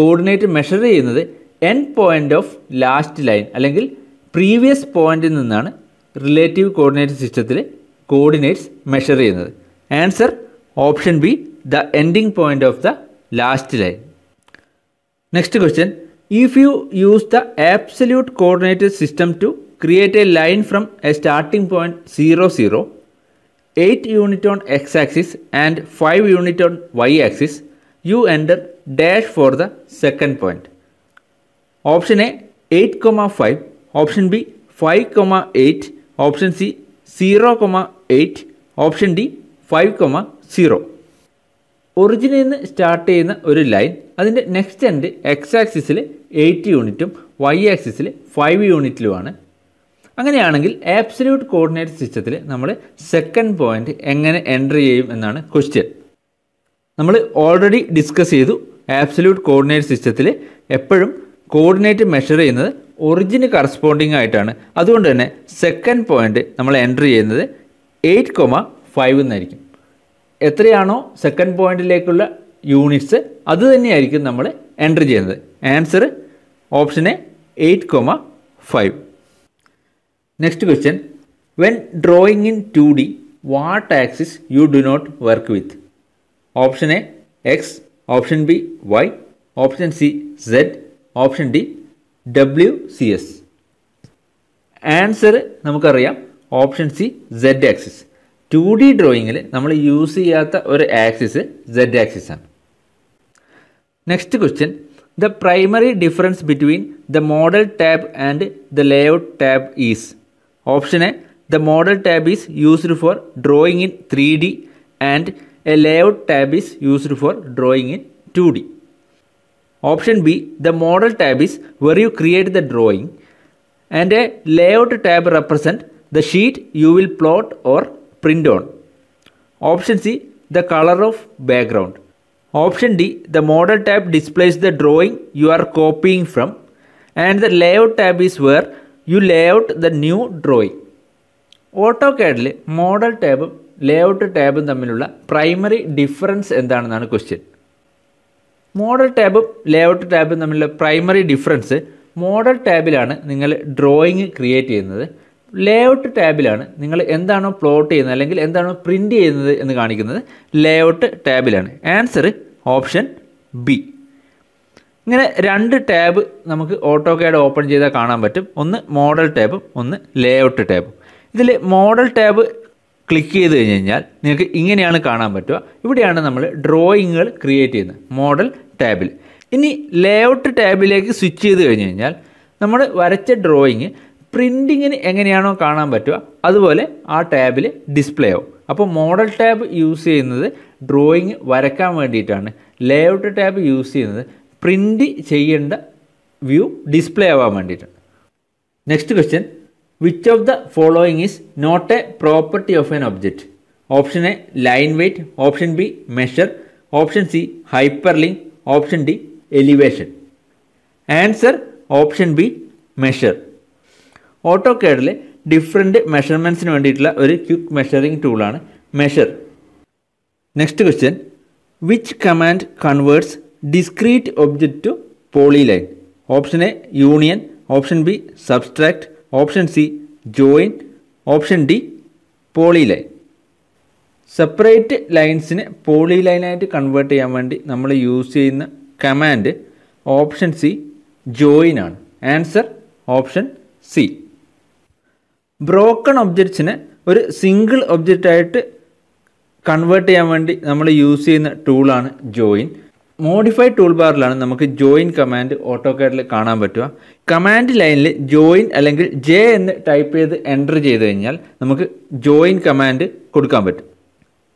coordinate measure ചെയ്യുന്നത് end point of last line അല്ലെങ്കിൽ പ്രീവിയസ് പോയിൻറ്റിൽ നിന്നാണ് റിലേറ്റീവ് കോർഡിനേറ്റ് സിസ്റ്റത്തിൽ കോർഡിനേറ്റ്സ് മെഷർ ചെയ്യുന്നത് answer option B the ending point of the last line next question if you use the absolute coordinate system to create a line from a starting point zero zero eight unit on X axis and five unit on Y axis you enter dash for the second point option A eight comma five option B five comma eight option C zero comma eight option D five comma zero ഒറിജിനിൽ നിന്ന് start ചെയ്യുന്ന ഒരു line അതിൻ്റെ next end X ആക്സിസിൽ eight യൂണിറ്റും Y ആക്സിസിൽ five യൂണിറ്റിലുമാണ് അങ്ങനെയാണെങ്കിൽ ആബ്സല്യൂട്ട് കോർഡിനേറ്റ് സിസ്റ്റത്തിൽ നമ്മൾ സെക്കൻഡ് പോയിൻ്റ് എങ്ങനെ എൻ്റർ ചെയ്യും എന്നാണ് ക്വസ്റ്റ്യൻ നമ്മൾ ഓൾറെഡി ഡിസ്കസ് ചെയ്തു ആബ്സല്യൂട്ട് കോർഡിനേറ്റ് സിസ്റ്റത്തിൽ എപ്പോഴും കോർഡിനേറ്റ് മെഷർ ചെയ്യുന്നത് ഒറിജിന് കറസ്പോണ്ടിങ് ആയിട്ടാണ് അതുകൊണ്ട് തന്നെ സെക്കൻഡ് പോയിന്റ് നമ്മൾ എൻ്റർ ചെയ്യുന്നത് എയ്റ്റ് കൊമ ഫൈവ് എന്നായിരിക്കും എത്രയാണോ സെക്കൻഡ് പോയിന്റിലേക്കുള്ള യൂണിറ്റ്സ് അത് തന്നെയായിരിക്കും നമ്മൾ എൻ്റർ ചെയ്യുന്നത് ആൻസർ ഓപ്ഷന് eight comma five next question when drawing in two D what axis you do not work with option A X option B Y option C Z option D W C S answer നമുക്കറിയാം option C Z axis two D ഡ്രോയിങ്ങിൽ നമ്മൾ use ചെയ്യാത്ത ഒരു axis Z ആക്സിസാണ് next question the primary difference between the model tab and the layout tab is option A the model tab is used for drawing in three D and a layout tab is used for drawing in two D Option B, the model tab is where you create the drawing and a layout tab represent the sheet you will plot or print on. Option C, the color of background. Option D, the model tab displays the drawing you are copying from and the layout tab is where you lay out the new drawing. model tab, layout tab layout primary difference primary difference എന്താണെന്നാണ് question. Model ടാബും layout ടാബും തമ്മിലുള്ള primary difference model ടാബിലാണ് നിങ്ങൾ drawing create ചെയ്യുന്നത് layout ടാബിലാണ് നിങ്ങൾ എന്താണോ പ്ലോട്ട് ചെയ്യുന്നത് അല്ലെങ്കിൽ എന്താണോ പ്രിൻ്റ് ചെയ്യുന്നത് എന്ന് കാണിക്കുന്നത് ലേഔട്ട് ടാബിലാണ് ആൻസർ ഓപ്ഷൻ ബി ഇങ്ങനെ രണ്ട് ടാബ് നമുക്ക് ഓട്ടോ കാഡ് ഓപ്പൺ ചെയ്താൽ കാണാൻ പറ്റും ഒന്ന് മോഡൽ ടാബും ഒന്ന് ലേഔട്ട് ടാബും ഇതിൽ മോഡൽ ടാബ് ക്ലിക്ക് ചെയ്ത് കഴിഞ്ഞ് കഴിഞ്ഞാൽ നിങ്ങൾക്ക് ഇങ്ങനെയാണ് കാണാൻ പറ്റുക ഇവിടെയാണ് നമ്മൾ ഡ്രോയിങ്ങുകൾ ക്രിയേറ്റ് ചെയ്യുന്നത് മോഡൽ ടാബിൽ ഇനി ലേഔട്ട് ടാബിലേക്ക് സ്വിച്ച് ചെയ്ത് കഴിഞ്ഞ് കഴിഞ്ഞാൽ നമ്മൾ വരച്ച ഡ്രോയിങ് പ്രിൻറ്റിങ്ങിന് എങ്ങനെയാണോ കാണാൻ പറ്റുക അതുപോലെ ആ ടാബിൽ ഡിസ്പ്ലേ ആവും അപ്പോൾ മോഡൽ ടാബ് യൂസ് ചെയ്യുന്നത് ഡ്രോയിങ് വരക്കാൻ വേണ്ടിയിട്ടാണ് ലേഔട്ട് ടാബ് യൂസ് ചെയ്യുന്നത് പ്രിൻറ്റ് ചെയ്യേണ്ട വ്യൂ ഡിസ്പ്ലേ ആവാൻ വേണ്ടിയിട്ടാണ് next question which of the following is not a property of an object option A line weight option B measure option C hyperlink option D elevation answer option B measure auto കേഡിലെ different മെഷർമെൻറ്റ്സിന് വേണ്ടിയിട്ടുള്ള ഒരു quick measuring ടൂളാണ് measure next question which command converts discrete object to poly polyline option A union option B subtract option C join option D polyline separate ലൈൻസിന് പോളി ലൈനായിട്ട് convert ചെയ്യാൻ വേണ്ടി നമ്മൾ യൂസ് ചെയ്യുന്ന കമാൻഡ് ഓപ്ഷൻ സി ജോയിൻ ആണ് answer option C broken ഒബ്ജക്ട്സിനെ ഒരു സിംഗിൾ ഒബ്ജക്റ്റായിട്ട് കൺവേർട്ട് ചെയ്യാൻ വേണ്ടി നമ്മൾ യൂസ് ചെയ്യുന്ന ടൂളാണ് ജോയിൻ മോഡിഫൈഡ് ടൂൾ ബാറിലാണ് നമുക്ക് ജോയിൻ കമാൻഡ് ഓട്ടോ കാഡിൽ കാണാൻ പറ്റുക കമാൻഡ് ലൈനിൽ ജോയിൻ അല്ലെങ്കിൽ ജെ എന്ന് ടൈപ്പ് ചെയ്ത് എൻ്റർ ചെയ്ത് കഴിഞ്ഞാൽ നമുക്ക് ജോയിൻ കമാൻഡ് കൊടുക്കാൻ പറ്റും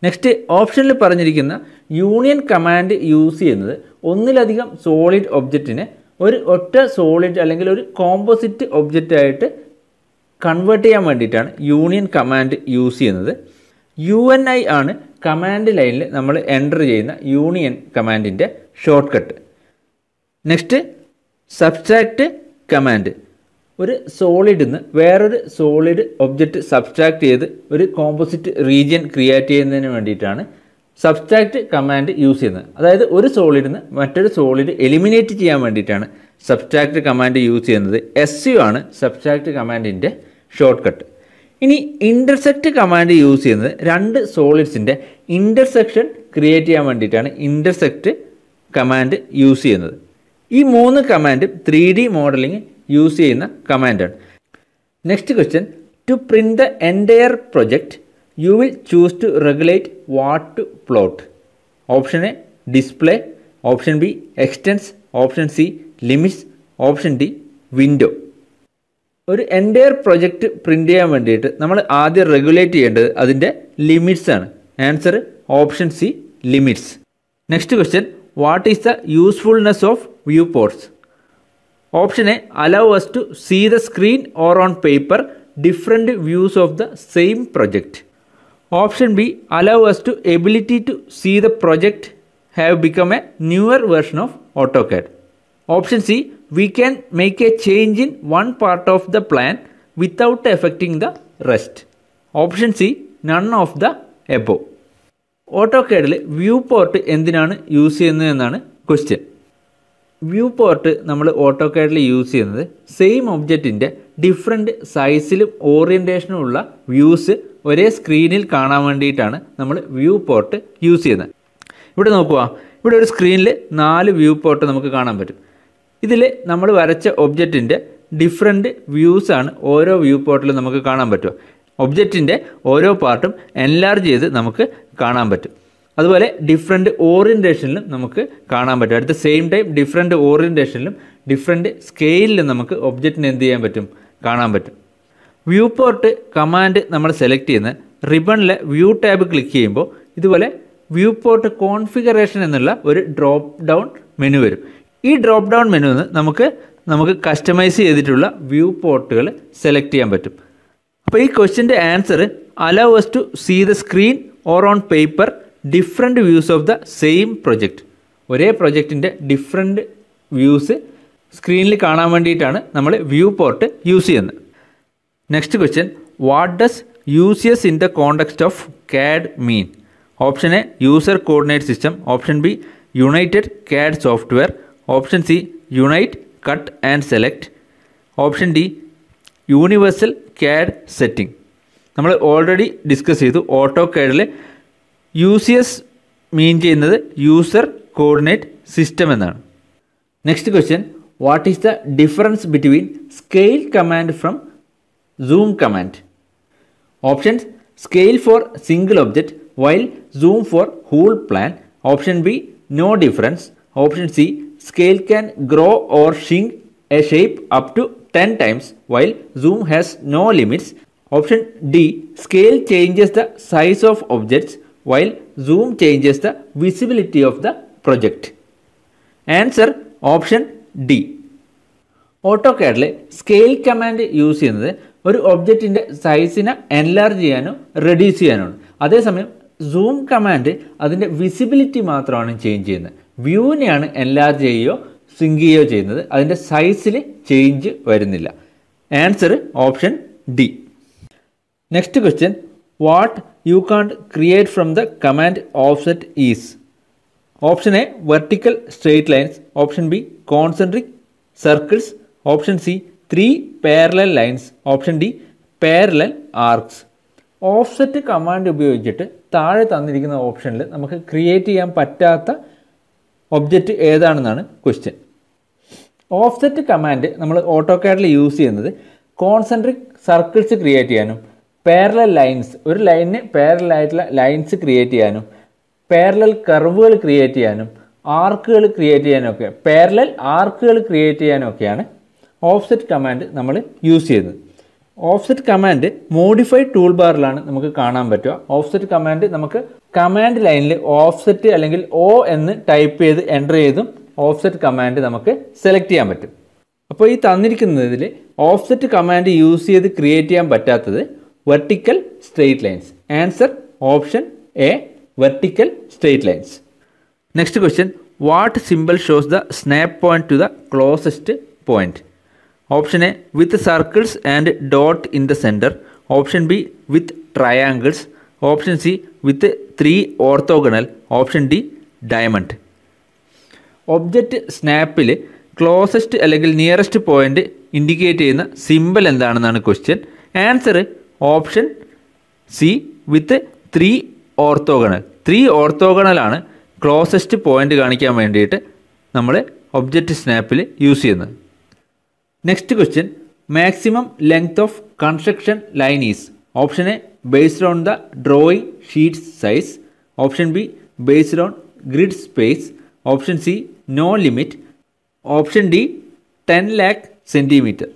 നെക്സ്റ്റ് ഓപ്ഷനിൽ പറഞ്ഞിരിക്കുന്ന യൂണിയൻ കമാൻഡ് യൂസ് ചെയ്യുന്നത് ഒന്നിലധികം സോളിഡ് ഒബ്ജക്റ്റിനെ ഒരു ഒറ്റ സോളിഡ് അല്ലെങ്കിൽ ഒരു കോമ്പോസിറ്റ് ഒബ്ജക്റ്റായിട്ട് കൺവേർട്ട് ചെയ്യാൻ വേണ്ടിയിട്ടാണ് യൂണിയൻ കമാൻഡ് യൂസ് ചെയ്യുന്നത് യു എൻ ഐ ആണ് കമാൻഡ് ലൈനിൽ നമ്മൾ എൻ്റർ ചെയ്യുന്ന യൂണിയൻ കമാൻഡിൻ്റെ shortcut next subtract command ഒരു സോളിഡിൽ നിന്ന് വേറൊരു സോളിഡ് ഒബ്ജക്റ്റ് സബ്സ്ട്രാക്ട് ചെയ്ത് ഒരു കോമ്പോസിറ്റ് റീജിയൻ ക്രിയേറ്റ് ചെയ്യുന്നതിന് വേണ്ടിയിട്ടാണ് സബ്സ്ട്രാക്റ്റ് കമാൻഡ് യൂസ് ചെയ്യുന്നത് അതായത് ഒരു സോളിഡിൽ നിന്ന് മറ്റൊരു സോളിഡ് എലിമിനേറ്റ് ചെയ്യാൻ വേണ്ടിയിട്ടാണ് സബ്സ്ട്രാക്റ്റ് കമാൻഡ് യൂസ് ചെയ്യുന്നത് എസ് യു ആണ് സബ്സ്ട്രാക്റ്റ് കമാൻഡിൻ്റെ ഷോർട്ട് കട്ട് ഇനി ഇൻ്റർസെക്റ്റ് കമാൻഡ് യൂസ് ചെയ്യുന്നത് രണ്ട് സോളിഡ്സിൻ്റെ ഇൻ്റർസെക്ഷൻ ക്രിയേറ്റ് ചെയ്യാൻ വേണ്ടിയിട്ടാണ് ഇൻ്റർസെക്റ്റ് കമാൻഡ് യൂസ് ചെയ്യുന്നത് ഈ മൂന്ന് കമാൻഡും ത്രീ ഡി മോഡലിംഗ് യൂസ് ചെയ്യുന്ന കമാൻഡാണ് next question to print the entire project you will choose to regulate what to plot option A display option B extents option C limits option D window ഒരു entire project print ചെയ്യാൻ വേണ്ടിയിട്ട് നമ്മൾ ആദ്യം regulate ചെയ്യേണ്ടത് അതിൻ്റെ limits ആണ് answer option C limits next question what is the usefulness of viewports option A allow us to see the screen or on paper different views of the same project option B allow us to ability to see the project have become a newer version of CAD option C we can make a change in one part of the plan without affecting the rest option C none of the above auto കേഡിൽ viewport എന്തിനാണ് use ചെയ്യുന്നത് എന്നാണ് question viewport നമ്മൾ auto കേഡിൽ use ചെയ്യുന്നത് same ഒബ്ജക്റ്റിൻ്റെ different സൈസിലും ഓറിയൻറ്റേഷനും ഉള്ള വ്യൂസ് ഒരേ സ്ക്രീനിൽ കാണാൻ വേണ്ടിയിട്ടാണ് നമ്മൾ വ്യൂ പോർട്ട് യൂസ് ചെയ്യുന്നത് ഇവിടെ നോക്കുക ഇവിടെ ഒരു സ്ക്രീനിൽ നാല് വ്യൂ പോർട്ട് നമുക്ക് കാണാൻ പറ്റും ഇതിൽ നമ്മൾ വരച്ച ഒബ്ജക്റ്റിൻ്റെ ഡിഫറെൻറ്റ് വ്യൂസാണ് ഓരോ വ്യൂ പോർട്ടിലും നമുക്ക് കാണാൻ പറ്റുക ഒബ്ജക്റ്റിൻ്റെ ഓരോ പാർട്ടും എൻലാർജ് ചെയ്ത് നമുക്ക് കാണാൻ പറ്റും അതുപോലെ ഡിഫറെൻറ്റ് ഓറിയൻറ്റേഷനിലും നമുക്ക് കാണാൻ പറ്റും അടുത്ത സെയിം ടൈം ഡിഫറെൻറ്റ് ഓറിയൻറ്റേഷനിലും ഡിഫറെൻറ്റ് സ്കെയിലിലും നമുക്ക് ഒബ്ജക്റ്റിന് എന്ത് ചെയ്യാൻ പറ്റും കാണാൻ പറ്റും വ്യൂ പോർട്ട് കമാൻഡ് നമ്മൾ സെലക്ട് ചെയ്യുന്ന റിബണിലെ വ്യൂ ടാബ് ക്ലിക്ക് ചെയ്യുമ്പോൾ ഇതുപോലെ വ്യൂ പോർട്ട് കോൺഫിഗറേഷൻ എന്നുള്ള ഒരു ഡ്രോപ്പ് ഡൗൺ മെനു വരും ഈ ഡ്രോപ്പ് ഡൗൺ മെനുവിൽ നിന്ന് നമുക്ക് നമുക്ക് കസ്റ്റമൈസ് ചെയ്തിട്ടുള്ള വ്യൂ പോർട്ടുകൾ സെലക്ട് ചെയ്യാൻ പറ്റും അപ്പോൾ ഈ ക്വസ്റ്റിൻ്റെ answer allow to see the screen or on paper different views of the same project ഒരേ പ്രൊജക്റ്റിൻ്റെ ഡിഫറെൻ്റ് വ്യൂസ് സ്ക്രീനിൽ കാണാൻ വേണ്ടിയിട്ടാണ് നമ്മൾ വ്യൂ പോർട്ട് യൂസ് ചെയ്യുന്നത് next question what does UCS in the context of CAD mean option A user coordinate system option B united CAD software option C Unite Cut and Select option D universal CAD setting हम लोग already discuss ചെയ്തു auto कैडല് UCS mean ചെയ്യുന്നത് user coordinate system എന്നാണ് next question what is the difference between scale command from Zoom command options scale for single object while Zoom for whole plan option B no difference option C Scale can grow or shrink a shape up to 10 times while zoom has no limits. Option D. Scale changes the size of objects while zoom changes the visibility of the project. Answer option D ഓട്ടോകാഡിലെ scale command use ചെയ്യുന്നത് ഒരു ഒബ്ജക്റ്റിൻ്റെ സൈസിനെ enlarge ചെയ്യാനോ reduce ചെയ്യാനോ ആണ് അതേസമയം zoom command അതിൻ്റെ visibility മാത്രമാണ് change ചെയ്യുന്നത് വ്യൂവിനെയാണ് എൻലാർജ് ചെയ്യുകയോ സിങ്ക് ചെയ്യുകയോ ചെയ്യുന്നത് അതിൻ്റെ സൈസിൽ ചേഞ്ച് വരുന്നില്ല answer option D next question what you can't create from the command offset is option A vertical straight lines option B concentric circles option C three parallel lines option D parallel arcs offset command ഉപയോഗിച്ചിട്ട് താഴെ തന്നിരിക്കുന്ന ഓപ്ഷനിൽ നമുക്ക് create ചെയ്യാൻ പറ്റാത്ത object ഏതാണെന്നാണ് question offset command നമ്മൾ auto കാഡിൽ യൂസ് ചെയ്യുന്നത് കോൺസെൻട്രിക് സർക്കിൾസ് ക്രിയേറ്റ് ചെയ്യാനും പാരലൽ ലൈൻസ് ഒരു ലൈനിന് പാരലായിട്ടുള്ള ലൈൻസ് ക്രിയേറ്റ് ചെയ്യാനും പാരലൽ കർവുകൾ ക്രിയേറ്റ് ചെയ്യാനും ആർക്കുകൾ ക്രിയേറ്റ് ചെയ്യാനൊക്കെ പാരലൽ ആർക്കുകൾ ക്രിയേറ്റ് ചെയ്യാനൊക്കെയാണ് ഓഫ്സെറ്റ് കമാൻഡ് നമ്മൾ യൂസ് ചെയ്യുന്നത് ഓഫ്സെറ്റ് കമാൻഡ് മോഡിഫൈഡ് ടൂൾ ബാറിലാണ് നമുക്ക് കാണാൻ പറ്റുക ഓഫ്സെറ്റ് കമാൻഡ് നമുക്ക് കമാൻഡ് ലൈനിൽ ഓഫ്സെറ്റ് അല്ലെങ്കിൽ ഒ എന്ന് ടൈപ്പ് ചെയ്ത് എൻ്റർ ചെയ്തും ഓഫ്സെറ്റ് കമാൻഡ് നമുക്ക് സെലക്ട് ചെയ്യാൻ പറ്റും അപ്പോൾ ഈ തന്നിരിക്കുന്നതിൽ ഓഫ്സെറ്റ് കമാൻഡ് യൂസ് ചെയ്ത് ക്രിയേറ്റ് ചെയ്യാൻ പറ്റാത്തത് vertical straight lines answer option A vertical straight lines next question what symbol shows the snap point to the closest point option A with circles and dot in the center option B with triangles option C with three orthogonal option D diamond object സ്നാപ്പിൽ closest അല്ലെങ്കിൽ nearest point indicate ചെയ്യുന്ന symbol എന്താണെന്നാണ് question answer option C with three orthogonal three ഓർത്തോഗണലാണ് closest point കാണിക്കാൻ വേണ്ടിയിട്ട് നമ്മൾ object സ്നാപ്പിൽ use ചെയ്യുന്നത് next question maximum length of construction line is option A based on the drawing sheet size option B based on grid space option C no limit option D ten lakh centimetre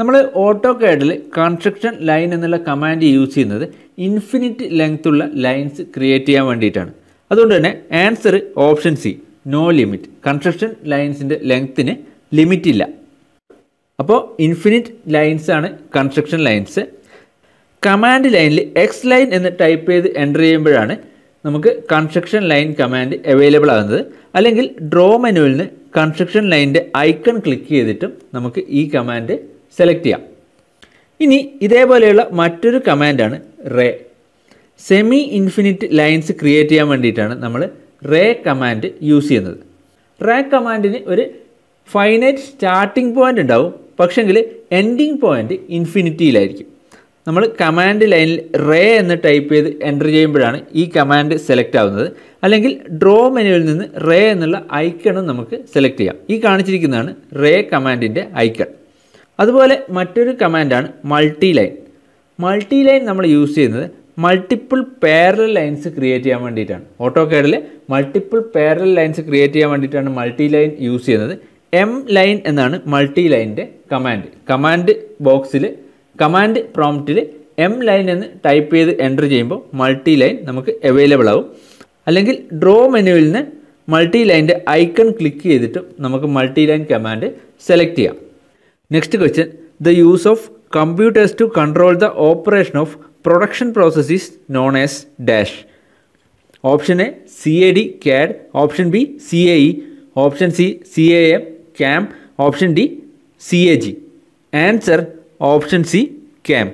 നമ്മൾ auto കാഡിൽ construction line എന്നുള്ള command use ചെയ്യുന്നത് infinite length ഉള്ള lines create ചെയ്യാൻ വേണ്ടിയിട്ടാണ് അതുകൊണ്ട് തന്നെ answer option C no limit construction ലൈൻസിൻ്റെ ലെങ്ത്തിന് ലിമിറ്റില്ല അപ്പോൾ ഇൻഫിനിറ്റ് ലൈൻസ് ആണ് കൺസ്ട്രക്ഷൻ ലൈൻസ് കമാൻഡ് ലൈനിൽ എക്സ് ലൈൻ എന്ന് ടൈപ്പ് ചെയ്ത് എൻ്റർ ചെയ്യുമ്പോഴാണ് നമുക്ക് കൺസ്ട്രക്ഷൻ ലൈൻ കമാൻഡ് അവൈലബിൾ ആകുന്നത് അല്ലെങ്കിൽ ഡ്രോ മെനുവിൽ നിന്ന് കൺസ്ട്രക്ഷൻ ലൈനിൻ്റെ ഐക്കൺ ക്ലിക്ക് ചെയ്തിട്ടും നമുക്ക് ഈ കമാൻഡ് സെലക്ട് ചെയ്യാം ഇനി ഇതേപോലെയുള്ള മറ്റൊരു കമാൻഡാണ് ray semi infinite lines create ചെയ്യാൻ വേണ്ടിയിട്ടാണ് നമ്മൾ റേ കമാൻഡ് യൂസ് ചെയ്യുന്നത് റേ കമാൻഡിന് ഒരു ഫൈനൈറ്റ് സ്റ്റാർട്ടിംഗ് പോയിൻ്റ് ഉണ്ടാവും പക്ഷെങ്കിൽ എൻഡിങ് പോയിൻ്റ് ഇൻഫിനിറ്റിയിലായിരിക്കും നമ്മൾ കമാൻഡ് ലൈനിൽ റേ എന്ന് ടൈപ്പ് ചെയ്ത് എൻ്റർ ചെയ്യുമ്പോഴാണ് ഈ കമാൻഡ് സെലക്ട് ആവുന്നത് അല്ലെങ്കിൽ ഡ്രോ മെനുവിൽ നിന്ന് റേ എന്നുള്ള ഐക്കണും നമുക്ക് സെലക്ട് ചെയ്യാം ഈ കാണിച്ചിരിക്കുന്നതാണ് റേ കമാൻഡിൻ്റെ ഐക്കൺ അതുപോലെ മറ്റൊരു കമാൻഡാണ് മൾട്ടി ലൈൻ മൾട്ടി ലൈൻ നമ്മൾ യൂസ് ചെയ്യുന്നത് മൾട്ടിപ്പിൾ പാരലൽ ലൈൻസ് ക്രിയേറ്റ് ചെയ്യാൻ വേണ്ടിയിട്ടാണ് ഓട്ടോ കേഡിൽ മൾട്ടിപ്പിൾ പാരലൽ ലൈൻസ് ക്രിയേറ്റ് ചെയ്യാൻ വേണ്ടിയിട്ടാണ് മൾട്ടി ലൈൻ യൂസ് ചെയ്യുന്നത് എം ലൈൻ എന്നാണ് മൾട്ടി ലൈനിൻ്റെ കമാൻഡ് കമാൻഡ് ബോക്സിൽ കമാൻഡ് പ്രോംപ്റ്റിൽ എം ലൈൻ എന്ന് ടൈപ്പ് ചെയ്ത് എൻ്റർ ചെയ്യുമ്പോൾ മൾട്ടി ലൈൻ നമുക്ക് അവൈലബിൾ ആവും അല്ലെങ്കിൽ ഡ്രോ മെനുവിൽ നിന്ന് മൾട്ടി ലൈൻ്റെ ഐക്കൺ ക്ലിക്ക് ചെയ്തിട്ടും നമുക്ക് മൾട്ടി ലൈൻ കമാൻഡ് സെലക്ട് ചെയ്യാം next question the use of computers to control the operation of production process is known as dash option A C A D CAD option B C A E option C C A M CAM option D C A G answer option C CAM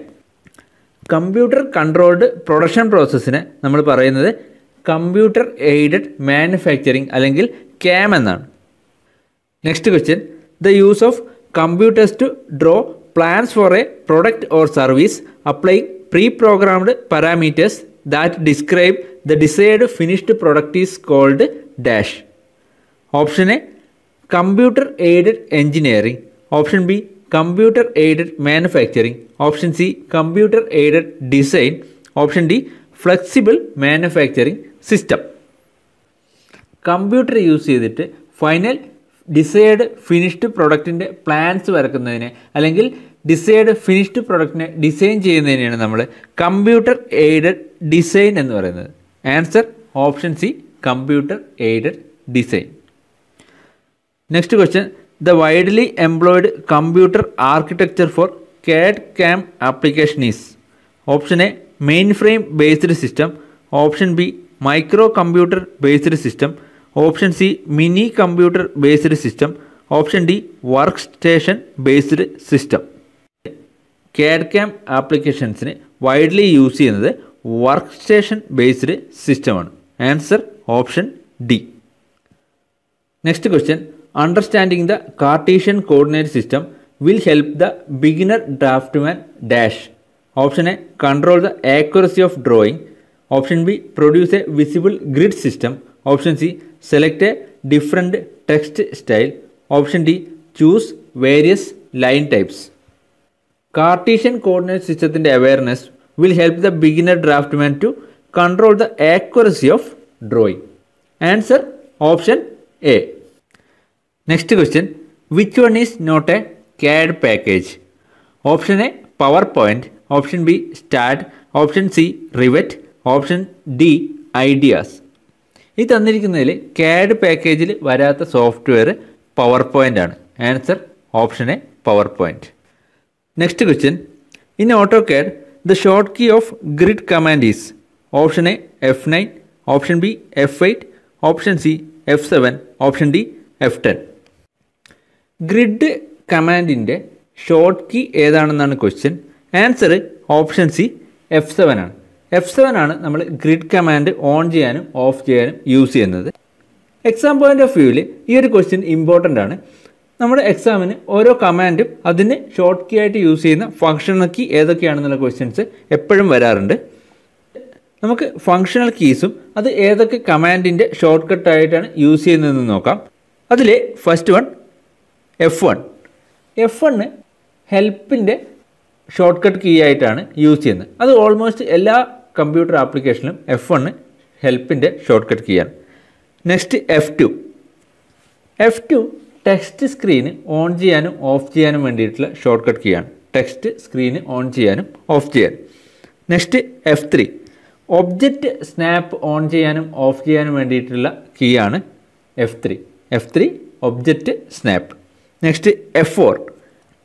computer controlled production പ്രോസസ്സിനെ നമ്മൾ പറയുന്നത് computer aided manufacturing അല്ലെങ്കിൽ CAM എന്നാണ് next question the use of computers to draw plans for a product or service apply pre programmed parameters that describe the desired finished product is called dash option A computer aided engineering option B computer aided manufacturing option C computer aided design option D flexible manufacturing system computer use ചെയ്തിട്ട് final desired finished പ്രൊഡക്റ്റിൻ്റെ plans വരക്കുന്നതിനെ അല്ലെങ്കിൽ desired finished പ്രൊഡക്റ്റിനെ design ചെയ്യുന്നതിനെയാണ് നമ്മൾ computer aided design എന്ന് പറയുന്നത് answer option C computer aided design next question the widely employed computer architecture for CAD CAM application is option A mainframe based system option B microcomputer based system option C minicomputer based system option D workstation based system CAD CAM ആപ്ലിക്കേഷൻസിന് widely use ചെയ്യുന്നത് workstation based സിസ്റ്റമാണ് answer option D next question understanding the Cartesian coordinate system will help the beginner draftman dash. Option A. Control the accuracy of drawing. Option B. Produce a visible grid system. Option C. Select a different text style. Option D. Choose various line types. Cartesian coordinate system awareness will help the beginner draftman to control the accuracy of drawing. Answer option A. Next question. Which one is not a CAD package? Option A. PowerPoint. Option B. Start. Option C. Rivet. Option D. Ideas. This is the CAD package the software PowerPoint. Answer. Option A. PowerPoint. Next question. In AutoCAD, the short key of grid command is Option A. F9. Option B. F8. Option C. F7. Option D. F10. Grid കമാൻഡിൻ്റെ short key ഏതാണെന്നാണ് question answer option C F seven ആണ് F seven ആണ് നമ്മൾ grid command on ചെയ്യാനും off ചെയ്യാനും use ചെയ്യുന്നത് exam point of വ്യൂവിൽ ഈ ഒരു ക്വസ്റ്റ്യൻ ഇമ്പോർട്ടൻ്റ് ആണ് നമ്മുടെ എക്സാമിന് ഓരോ കമാൻഡും അതിന് ഷോർട്ട് കീ ആയിട്ട് യൂസ് ചെയ്യുന്ന ഫങ്ഷണൽ കീ ഏതൊക്കെയാണെന്നുള്ള ക്വസ്റ്റ്യൻസ് എപ്പോഴും വരാറുണ്ട് നമുക്ക് ഫങ്ഷണൽ കീസും അത് ഏതൊക്കെ കമാൻഡിൻ്റെ ഷോർട്ട് കട്ടായിട്ടാണ് യൂസ് ചെയ്യുന്നതെന്ന് നോക്കാം അതിലെ first one F one F one ഹെൽപ്പിൻ്റെ ഷോർട്ട് കട്ട് കീ ആയിട്ടാണ് യൂസ് ചെയ്യുന്നത് അത് ഓൾമോസ്റ്റ് എല്ലാ കമ്പ്യൂട്ടർ ആപ്ലിക്കേഷനിലും എഫ് വണ് ഹെൽപ്പിൻ്റെ ഷോർട്ട് കട്ട് ആണ് next F two F two text screen on ചെയ്യാനും ഓഫ് ചെയ്യാനും വേണ്ടിയിട്ടുള്ള ഷോർട്ട് കട്ട് ആണ് ടെക്സ്റ്റ് സ്ക്രീന് ഓൺ ചെയ്യാനും ഓഫ് ചെയ്യാനും next F three object snap on ചെയ്യാനും ഓഫ് ചെയ്യാനും വേണ്ടിയിട്ടുള്ള ആണ് F three F three object snap next F four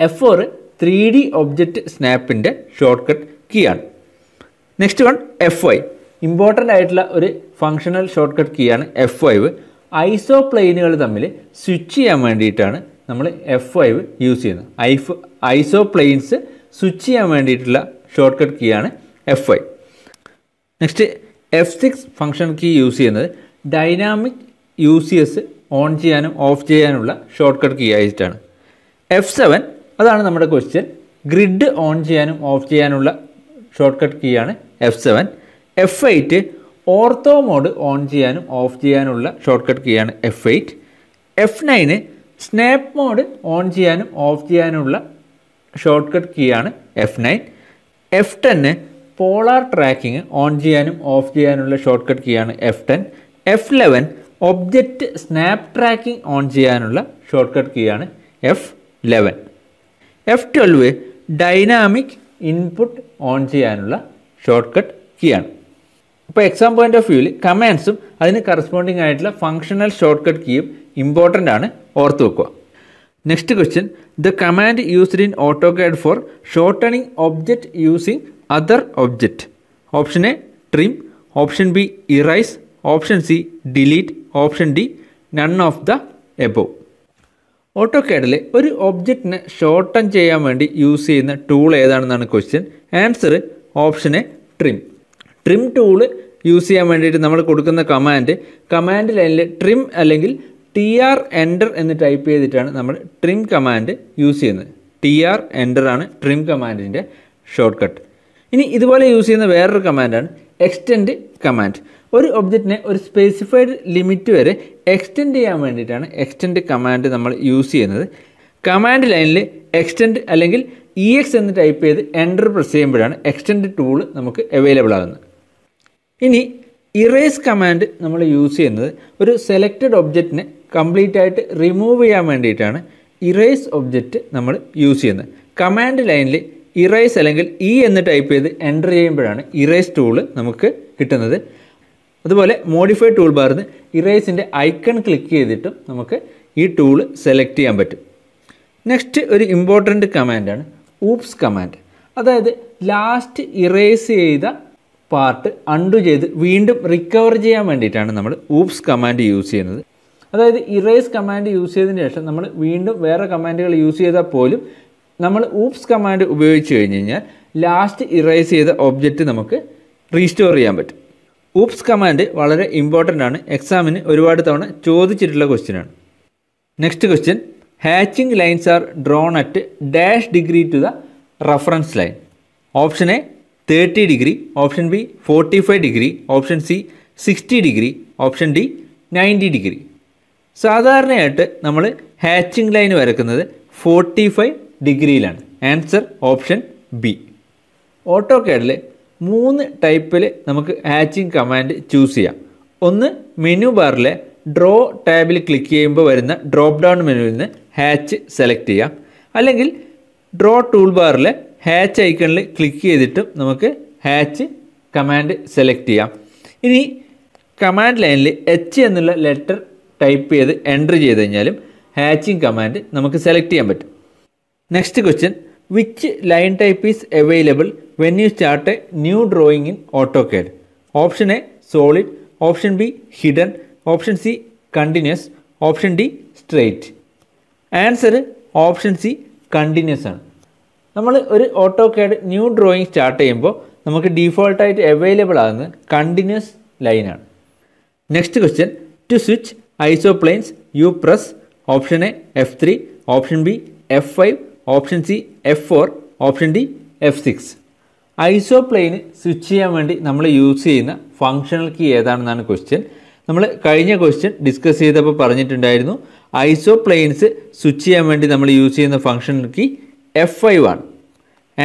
F four three D object സ്നാപ്പിൻ്റെ ഷോർട്ട് കട്ട് കീ ആണ് next one F Y important ആയിട്ടുള്ള ഒരു ഫങ്ഷണൽ ഷോർട്ട് കട്ട് കീ ആണ് F five ഐസോ പ്ലെയിനുകൾ തമ്മിൽ സ്വിച്ച് ചെയ്യാൻ വേണ്ടിയിട്ടാണ് നമ്മൾ എഫ് ഫൈവ് യൂസ് ചെയ്യുന്നത് ഐഫ് ഐസോ പ്ലെയിൻസ് സ്വിച്ച് ചെയ്യാൻ വേണ്ടിയിട്ടുള്ള ഷോർട്ട് കട്ട് കീ ആണ് F five next F six function key use ചെയ്യുന്നത് ഡൈനാമിക് യു ഓൺ ചെയ്യാനും ഓഫ് ചെയ്യാനുള്ള ഷോർട്ട് കട്ട് കീ ആയിട്ടാണ് എഫ് സെവൻ അതാണ് നമ്മുടെ ക്വസ്റ്റ്യൻ ഗ്രിഡ് ഓൺ ചെയ്യാനും ഓഫ് ചെയ്യാനുള്ള ഷോർട്ട് കട്ട് കീ ആണ് F seven F eight ortho mode on ചെയ്യാനും ഓഫ് ചെയ്യാനുള്ള ഷോർട്ട് കട്ട് കീ ആണ് F eight F nine snap mode on ചെയ്യാനും ഓഫ് ചെയ്യാനുള്ള ഷോർട്ട് കട്ട് കീ ആണ് F nine F ten polar tracking on ചെയ്യാനും off ചെയ്യാനുള്ള shortcut key ആണ് F ten F eleven object snap tracking on ചെയ്യാനുള്ള shortcut കീയാണ് F eleven F twelve dynamic input on ചെയ്യാനുള്ള shortcut കീയാണ് ഇപ്പോൾ exam point of വ്യൂവിൽ കമാൻഡ്സും അതിന് കറസ്പോണ്ടിങ് ആയിട്ടുള്ള ഫങ്ഷണൽ ഷോർട്ട് കട്ട് കീയും ഇമ്പോർട്ടൻ്റ് ആണ് ഓർത്ത് വെക്കുക next question the command used in AutoCAD for shortening object using other object option A trim option B erase option C delete option D none of the auto ഓട്ടോകാഡിൽ ഒരു ഒബ്ജക്റ്റിനെ shorten ചെയ്യാൻ വേണ്ടി use ചെയ്യുന്ന tool ഏതാണെന്നാണ് question answer option A trim trim tool use ചെയ്യാൻ വേണ്ടിയിട്ട് നമ്മൾ കൊടുക്കുന്ന കമാൻഡ് കമാൻഡ് ലൈനിൽ ട്രിം അല്ലെങ്കിൽ ടി ആർ എൻ്റർ എന്ന് ടൈപ്പ് ചെയ്തിട്ടാണ് നമ്മൾ ട്രിം കമാൻഡ് യൂസ് ചെയ്യുന്നത് ടി ആർ എൻ്റർ ആണ് ട്രിം കമാൻഡിൻ്റെ ഷോർട്ട് കട്ട് ഇനി ഇതുപോലെ യൂസ് ചെയ്യുന്ന വേറൊരു കമാൻഡാണ് എക്സ്റ്റെൻഡ് കമാൻഡ് ഒരു ഒബ്ജക്റ്റിനെ ഒരു സ്പെസിഫൈഡ് ലിമിറ്റ് വരെ എക്സ്റ്റെൻഡ് ചെയ്യാൻ വേണ്ടിയിട്ടാണ് എക്സ്റ്റെൻഡ് കമാൻഡ് നമ്മൾ യൂസ് ചെയ്യുന്നത് കമാൻഡ് ലൈനിൽ എക്സ്റ്റെൻഡ് അല്ലെങ്കിൽ ഇ എക്സ് എന്ന് ടൈപ്പ് ചെയ്ത് എൻ്റർ പ്രസ് ചെയ്യുമ്പോഴാണ് എക്സ്റ്റെൻഡ് ടൂൾ നമുക്ക് അവൈലബിൾ ആകുന്നത് ഇനി ഇറേസ് കമാൻഡ് നമ്മൾ യൂസ് ചെയ്യുന്നത് ഒരു സെലക്റ്റഡ് ഒബ്ജക്റ്റിനെ കംപ്ലീറ്റ് ആയിട്ട് റിമൂവ് ചെയ്യാൻ വേണ്ടിയിട്ടാണ് ഇറേസ് ഒബ്ജക്റ്റ് നമ്മൾ യൂസ് ചെയ്യുന്നത് കമാൻഡ് ലൈനിൽ ഇറേസ് അല്ലെങ്കിൽ ഇ e എന്ന് ടൈപ്പ് ചെയ്ത് എൻ്റർ ചെയ്യുമ്പോഴാണ് ഇറേസ് ടൂൾ നമുക്ക് കിട്ടുന്നത് അതുപോലെ മോഡിഫൈ ടൂൾ ബാറിന്ന് ഇറേസിൻ്റെ ഐക്കൺ ക്ലിക്ക് ചെയ്തിട്ടും നമുക്ക് ഈ ടൂൾ സെലക്ട് ചെയ്യാൻ പറ്റും നെക്സ്റ്റ് ഒരു ഇമ്പോർട്ടൻ്റ് കമാൻഡാണ് ഊപ്സ് കമാൻഡ് അതായത് ലാസ്റ്റ് ഇറേസ് ചെയ്ത പാർട്ട് അൺഡു ചെയ്ത് വീണ്ടും റിക്കവർ ചെയ്യാൻ വേണ്ടിയിട്ടാണ് നമ്മൾ ഊപ്സ് കമാൻഡ് യൂസ് ചെയ്യുന്നത് അതായത് ഇറേസ് കമാൻഡ് യൂസ് ചെയ്തതിന് ശേഷം നമ്മൾ വീണ്ടും വേറെ കമാൻഡുകൾ യൂസ് ചെയ്താൽ പോലും നമ്മൾ ഊപ്സ് കമാൻഡ് ഉപയോഗിച്ച് കഴിഞ്ഞ് കഴിഞ്ഞാൽ ലാസ്റ്റ് ഇറേസ് ചെയ്ത ഒബ്ജക്റ്റ് നമുക്ക് റീസ്റ്റോർ ചെയ്യാൻ പറ്റും ഊപ്സ് കമാൻഡ് വളരെ ഇമ്പോർട്ടൻ്റ് ആണ് എക്സാമിന് ഒരുപാട് തവണ ചോദിച്ചിട്ടുള്ള ക്വസ്റ്റ്യനാണ് next question hatching lines are drawn at dash degree to the reference line option A thirty degree option B forty five degree option C sixty degree option D ninety degree സാധാരണയായിട്ട് നമ്മൾ hatching line വരക്കുന്നത് forty five ഡിഗ്രിയിലാണ് answer option B ഓട്ടോ കേഡിൽ മൂന്ന് ടൈപ്പിൽ നമുക്ക് arching command choose ചെയ്യാം ഒന്ന് മെനു ബാറിലെ ഡ്രോ ടാബിൽ ക്ലിക്ക് ചെയ്യുമ്പോൾ വരുന്ന ഡ്രോപ്പ് ഡൗൺ മെനുവിൽ നിന്ന് ഹാച്ച് സെലക്ട് ചെയ്യാം അല്ലെങ്കിൽ ഡ്രോ ടൂൾ ബാറിലെ ഹാച്ച് ഐക്കണിൽ ക്ലിക്ക് ചെയ്തിട്ടും നമുക്ക് ഹാച്ച് കമാൻഡ് സെലക്ട് ചെയ്യാം ഇനി കമാൻഡ് ലൈനിൽ എച്ച് എന്നുള്ള ലെറ്റർ ടൈപ്പ് ചെയ്ത് എൻ്റർ ചെയ്ത് കഴിഞ്ഞാലും ഹാച്ചിങ് കമാൻഡ് നമുക്ക് സെലക്ട് ചെയ്യാൻ പറ്റും next question which line type is available when you start a new drawing in auto AutoCAD option A solid option B hidden option C continuous option D straight answer option C continuous ആണ് നമ്മൾ ഒരു auto AutoCAD new drawing start ചെയ്യുമ്പോൾ നമുക്ക് ഡീഫോൾട്ടായിട്ട് available ആകുന്നത് continuous ലൈനാണ് next question to switch isoplanes you press option A F three option B F five option C F four option D F six ഐസോപ്ലെയിന് switch ചെയ്യാൻ വേണ്ടി നമ്മൾ use ചെയ്യുന്ന ഫങ്ഷണൽ കീ ഏതാണെന്നാണ് ക്വസ്റ്റ്യൻ നമ്മൾ കഴിഞ്ഞ ക്വസ്റ്റ്യൻ ഡിസ്കസ് ചെയ്തപ്പോൾ പറഞ്ഞിട്ടുണ്ടായിരുന്നു ഐസോപ്ലെയിൻസ് സ്വിച്ച് ചെയ്യാൻ വേണ്ടി നമ്മൾ യൂസ് ചെയ്യുന്ന ഫങ്ഷണൽ കീ എഫ് ഫൈവ് ആണ്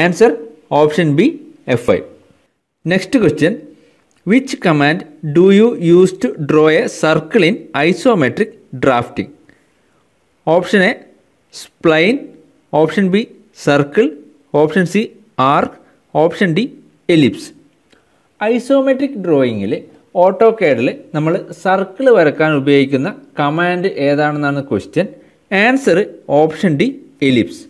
answer option B F five next question which command do you use to draw a circle in isometric drafting option A spline option B circle option C arc option D ellipse isometric ഡ്രോയിങ്ങിൽ ഓട്ടോ കേഡിൽ നമ്മൾ circle വരക്കാൻ ഉപയോഗിക്കുന്ന command ഏതാണെന്നാണ് question answer option D ellipse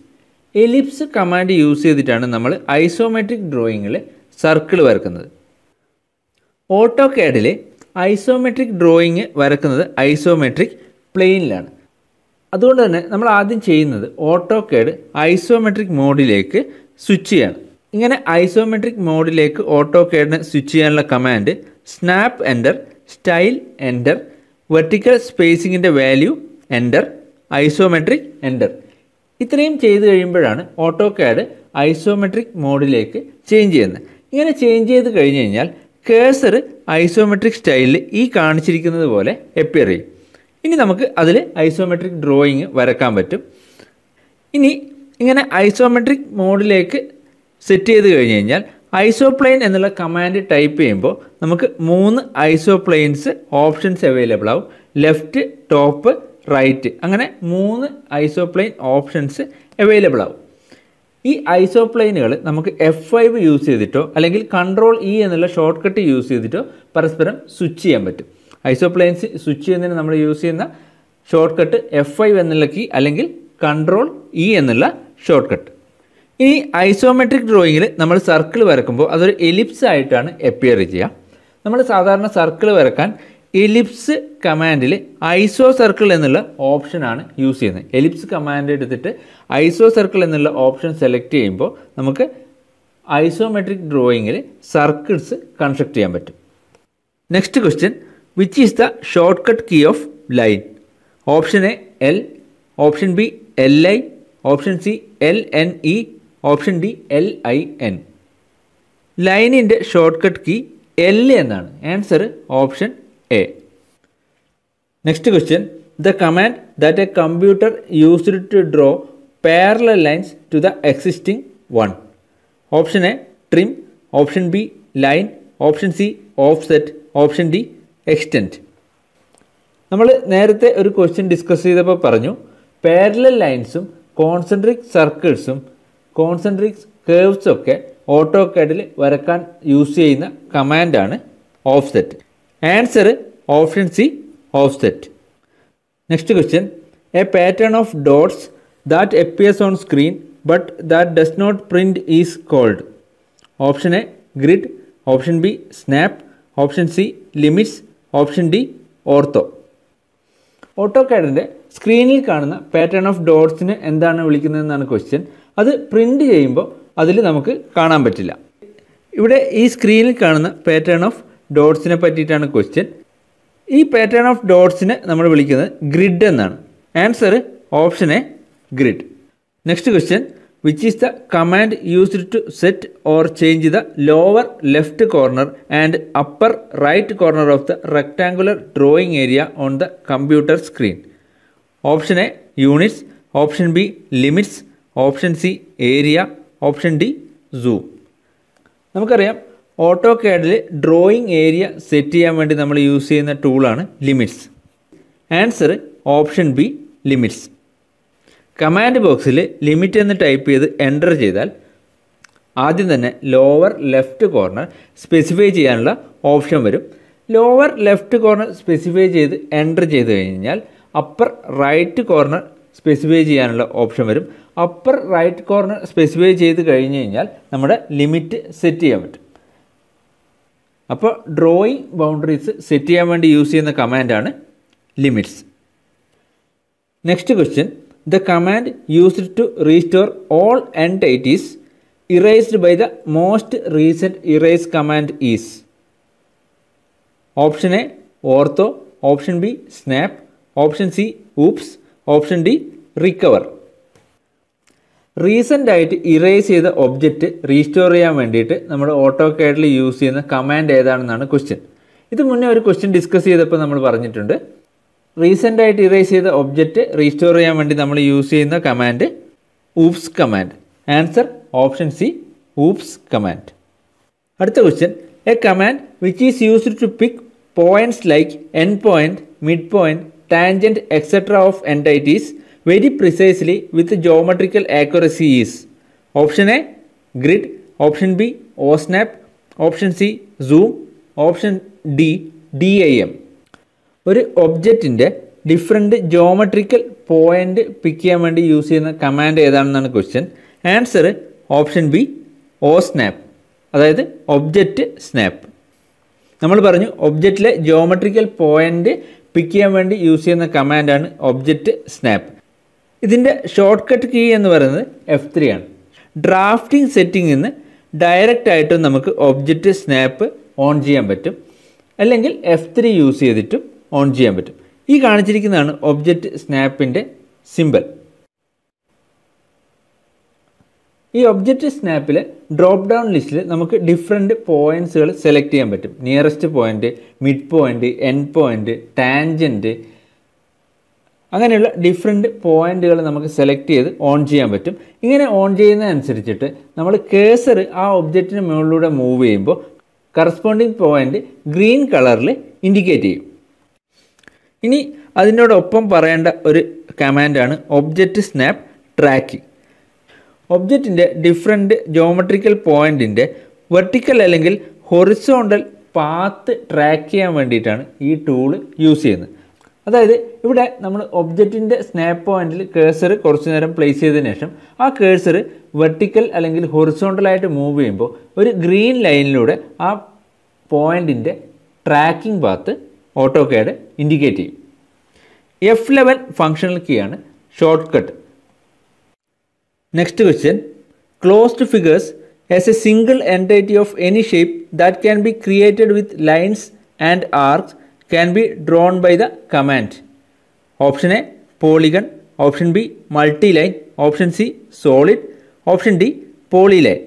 ellipse command use ചെയ്തിട്ടാണ് നമ്മൾ isometric ഡ്രോയിങ്ങിൽ സർക്കിൾ വരക്കുന്നത് ഓട്ടോ കേഡിൽ ഐസോമെട്രിക് ഡ്രോയിങ് വരക്കുന്നത് ഐസോമെട്രിക് പ്ലെയിനിലാണ് അതുകൊണ്ട് തന്നെ നമ്മൾ ആദ്യം ചെയ്യുന്നത് ഓട്ടോ കേഡ് ഐസോമെട്രിക് മോഡിലേക്ക് സ്വിച്ച് ചെയ്യാണ് ഇങ്ങനെ ഐസോമെട്രിക് മോഡിലേക്ക് ഓട്ടോ കേഡിന് സ്വിച്ച് ചെയ്യാനുള്ള command snap enter style enter vertical സ്പേസിങ്ങിൻ്റെ വാല്യൂ എൻ്റർ ഐസോമെട്രിക് എൻ്റർ ഇത്രയും ചെയ്ത് കഴിയുമ്പോഴാണ് ഓട്ടോ കാഡ് ഐസോമെട്രിക് മോഡിലേക്ക് ചേഞ്ച് ചെയ്യുന്നത് ഇങ്ങനെ ചേഞ്ച് ചെയ്ത് കഴിഞ്ഞ് കഴിഞ്ഞാൽ കേസർ ഐസോമെട്രിക് സ്റ്റൈലിൽ ഈ കാണിച്ചിരിക്കുന്നത് പോലെ എപ്പിയർ ചെയ്യും ഇനി നമുക്ക് അതിൽ ഐസോമെട്രിക് ഡ്രോയിങ് വരക്കാൻ പറ്റും ഇനി ഇങ്ങനെ ഐസോമെട്രിക് മോഡിലേക്ക് സെറ്റ് ചെയ്ത് കഴിഞ്ഞ് കഴിഞ്ഞാൽ ഐസോപ്ലെയിൻ എന്നുള്ള കമാൻഡ് ടൈപ്പ് ചെയ്യുമ്പോൾ നമുക്ക് മൂന്ന് ഐസോപ്ലെയിൻസ് ഓപ്ഷൻസ് അവൈലബിൾ ആവും ലെഫ്റ്റ് ടോപ്പ് റൈറ്റ് അങ്ങനെ മൂന്ന് ഐസോപ്ലെയിൻ ഓപ്ഷൻസ് അവൈലബിൾ ആവും ഈ ഐസോപ്ലെയിനുകൾ നമുക്ക് എഫ് ഫൈവ് യൂസ് ചെയ്തിട്ടോ അല്ലെങ്കിൽ കൺട്രോൾ ഇ e എന്നുള്ള ഷോർട്ട് കട്ട് യൂസ് ചെയ്തിട്ടോ പരസ്പരം സ്വിച്ച് ചെയ്യാൻ പറ്റും ഐസോപ്ലെയിൻസ് സ്വിച്ച് ചെയ്യുന്നതിന് നമ്മൾ യൂസ് ചെയ്യുന്ന ഷോർട്ട് കട്ട് എഫ് ഫൈവ് എന്നുള്ള കീ അല്ലെങ്കിൽ കൺട്രോൾ ഇ e എന്നുള്ള ഷോർട്ട് കട്ട് ഇനി ഐസോമെട്രിക് ഡ്രോയിങ്ങിൽ നമ്മൾ സർക്കിൾ വരക്കുമ്പോൾ അതൊരു എലിപ്സ് ആയിട്ടാണ് അപ്പിയർ ചെയ്യുക നമ്മൾ സാധാരണ സർക്കിൾ വരക്കാൻ എലിപ്സ് കമാൻഡിൽ ഐസോ സർക്കിൾ എന്നുള്ള ഓപ്ഷനാണ് യൂസ് ചെയ്യുന്നത് എലിപ്സ് കമാൻഡ് എടുത്തിട്ട് ഐസോ സർക്കിൾ എന്നുള്ള ഓപ്ഷൻ സെലക്ട് ചെയ്യുമ്പോൾ നമുക്ക് ഐസോമെട്രിക് ഡ്രോയിങ്ങിൽ സർക്കിൾസ് കൺസ്ട്രക്ട് ചെയ്യാൻ പറ്റും next question which is the shortcut key of line option A L option B L I option C L N E option D L I N ലൈനിൻ്റെ shortcut key L എന്നാണ് answer option A next question the command that a computer used to draw parallel lines to the existing one option A trim option B line option C offset option D extend നമ്മൾ നേരത്തെ ഒരു question discuss ചെയ്തപ്പോൾ പറഞ്ഞു parallel ലൈൻസും concentric സർക്കിൾസും concentric curves ഒക്കെ ഓട്ടോ കാഡിൽ വരക്കാൻ യൂസ് ചെയ്യുന്ന കമാൻഡാണ് offset answer option C offset next question a pattern of dots that appears on screen but that does not print is called option A grid option B snap option C limits option D ortho ഓട്ടോ കാഡിൻ്റെ സ്ക്രീനിൽ കാണുന്ന pattern of ഡോട്ട്സിന് എന്താണ് വിളിക്കുന്നതെന്നാണ് question അത് print ചെയ്യുമ്പോൾ അതിൽ നമുക്ക് കാണാൻ പറ്റില്ല ഇവിടെ ഈ സ്ക്രീനിൽ കാണുന്ന പാറ്റേൺ ഓഫ് ഡോട്ട്സിനെ പറ്റിയിട്ടാണ് ക്വസ്റ്റ്യൻ ഈ പാറ്റേൺ ഓഫ് ഡോട്ട്സിനെ നമ്മൾ വിളിക്കുന്നത് ഗ്രിഡ് എന്നാണ് answer option A grid next question which is the command used to set or change the lower left corner and upper right corner of the rectangular drawing area on the computer screen option A units option B limits option C area option D zoom നമുക്കറിയാം ഓട്ടോ കാഡിൽ drawing area set ചെയ്യാൻ വേണ്ടി നമ്മൾ use ചെയ്യുന്ന ടൂളാണ് limits answer option B limits command ബോക്സിൽ limit എന്ന് ടൈപ്പ് ചെയ്ത് എൻ്റർ ചെയ്താൽ ആദ്യം തന്നെ ലോവർ ലെഫ്റ്റ് കോർണർ സ്പെസിഫൈ ചെയ്യാനുള്ള ഓപ്ഷൻ വരും ലോവർ ലെഫ്റ്റ് കോർണർ സ്പെസിഫൈ ചെയ്ത് എൻ്റർ ചെയ്ത് കഴിഞ്ഞാൽ അപ്പർ റൈറ്റ് കോർണർ സ്പെസിഫൈ ചെയ്യാനുള്ള ഓപ്ഷൻ വരും അപ്പർ റൈറ്റ് കോർണർ സ്പെസിഫൈ ചെയ്ത് കഴിഞ്ഞ് കഴിഞ്ഞാൽ നമ്മുടെ ലിമിറ്റ് സെറ്റ് ചെയ്യാൻ പറ്റും അപ്പോൾ ഡ്രോയിങ് ബൗണ്ടറീസ് സെറ്റ് ചെയ്യാൻ വേണ്ടി യൂസ് ചെയ്യുന്ന കമാൻഡാണ് limits next question the command used to restore all entities erased by the most recent erase command is option A ortho option B snap option C oops option D recover recent ആയിട്ട് erase ചെയ്ത object restore ചെയ്യാൻ വേണ്ടിയിട്ട് നമ്മൾ auto കാഡിൽ use ചെയ്യുന്ന command ഏതാണെന്നാണ് question ഇത് മുന്നേ ഒരു ക്വസ്റ്റ്യൻ ഡിസ്കസ് ചെയ്തപ്പോൾ നമ്മൾ പറഞ്ഞിട്ടുണ്ട് റീസെൻ്റ് ആയിട്ട് ഇറേസ് ചെയ്ത ഒബ്ജക്റ്റ് റീസ്റ്റോർ ചെയ്യാൻ വേണ്ടി നമ്മൾ യൂസ് ചെയ്യുന്ന command oops command answer option C oops command അടുത്ത question A command which is used to pick points like end point mid point tangent etcetera of entities very precisely with geometrical accuracy is option A grid option B O snap option C zoom option D D I M ഒരു ഒബ്ജക്റ്റിൻ്റെ different geometrical point pick ചെയ്യാൻ വേണ്ടി use ചെയ്യുന്ന command ഏതാണെന്നാണ് question answer option B O snap അതായത് object snap നമ്മൾ പറഞ്ഞു ഒബ്ജക്റ്റിലെ geometrical point pick ചെയ്യാൻ വേണ്ടി യൂസ് ചെയ്യുന്ന കമാൻഡാണ് ഒബ്ജക്റ്റ് സ്നാപ്പ് ഇതിൻ്റെ ഷോർട്ട് കട്ട് കീ എന്ന് പറയുന്നത് എഫ് ത്രീ ആണ് ഡ്രാഫ്റ്റിംഗ് സെറ്റിംഗിൽ നിന്ന് ഡയറക്റ്റ് ആയിട്ടും നമുക്ക് ഒബ്ജക്റ്റ് സ്നാപ്പ് ഓൺ ചെയ്യാൻ പറ്റും അല്ലെങ്കിൽ എഫ് ത്രീ യൂസ് ചെയ്തിട്ടും ഓൺ ചെയ്യാൻ പറ്റും ഈ കാണിച്ചിരിക്കുന്നതാണ് ഒബ്ജക്റ്റ് സ്നാപ്പിൻ്റെ സിമ്പിൾ ഈ ഒബ്ജക്റ്റ് സ്നാപ്പിൽ ഡ്രോപ്പ് ഡൗൺ ലിസ്റ്റിൽ നമുക്ക് ഡിഫറെൻറ്റ് പോയിൻറ്റ്സുകൾ സെലക്ട് ചെയ്യാൻ പറ്റും nearest point mid point end point tangent അങ്ങനെയുള്ള ഡിഫറെൻറ്റ് പോയിൻറ്റുകൾ നമുക്ക് സെലക്ട് ചെയ്ത് ഓൺ ചെയ്യാൻ പറ്റും ഇങ്ങനെ ഓൺ ചെയ്യുന്നതനുസരിച്ചിട്ട് നമ്മൾ കേസർ ആ ഒബ്ജക്റ്റിന് മുകളിലൂടെ മൂവ് ചെയ്യുമ്പോൾ കറസ്പോണ്ടിങ് പോയിന്റ് ഗ്രീൻ കളറിൽ ഇൻഡിക്കേറ്റ് ചെയ്യും ഇനി അതിനോടൊപ്പം പറയേണ്ട ഒരു കമാൻഡാണ് ഒബ്ജക്റ്റ് സ്നാപ്പ് ട്രാക്കിംഗ് ഒബ്ജക്റ്റിൻ്റെ ഡിഫറെൻറ്റ് ജോമെട്രിക്കൽ പോയിൻറ്റിൻ്റെ വെർട്ടിക്കൽ അല്ലെങ്കിൽ ഹൊറിസോണ്ടൽ പാത്ത് ട്രാക്ക് ചെയ്യാൻ വേണ്ടിയിട്ടാണ് ഈ ടൂൾ യൂസ് ചെയ്യുന്നത് അതായത് ഇവിടെ നമ്മൾ ഒബ്ജക്റ്റിൻ്റെ സ്നാപ്പ് പോയിന്റിൽ കേഴ്സർ കുറച്ചു നേരം പ്ലേസ് ചെയ്തതിന് ശേഷം ആ കേഴ്സർ വെർട്ടിക്കൽ അല്ലെങ്കിൽ ഹൊറിസോണ്ടലായിട്ട് മൂവ് ചെയ്യുമ്പോൾ ഒരു ഗ്രീൻ ലൈനിലൂടെ ആ പോയിൻറ്റിൻ്റെ tracking path auto CAD indicate ചെയ്യും എഫ് ലെവൽ ഫങ്ഷണൽ കീ ആണ് shortcut next question closed figures as a single entity of any shape that can be created with lines and arcs can be drawn by the command option A polygon option B multiline option C solid option D polyline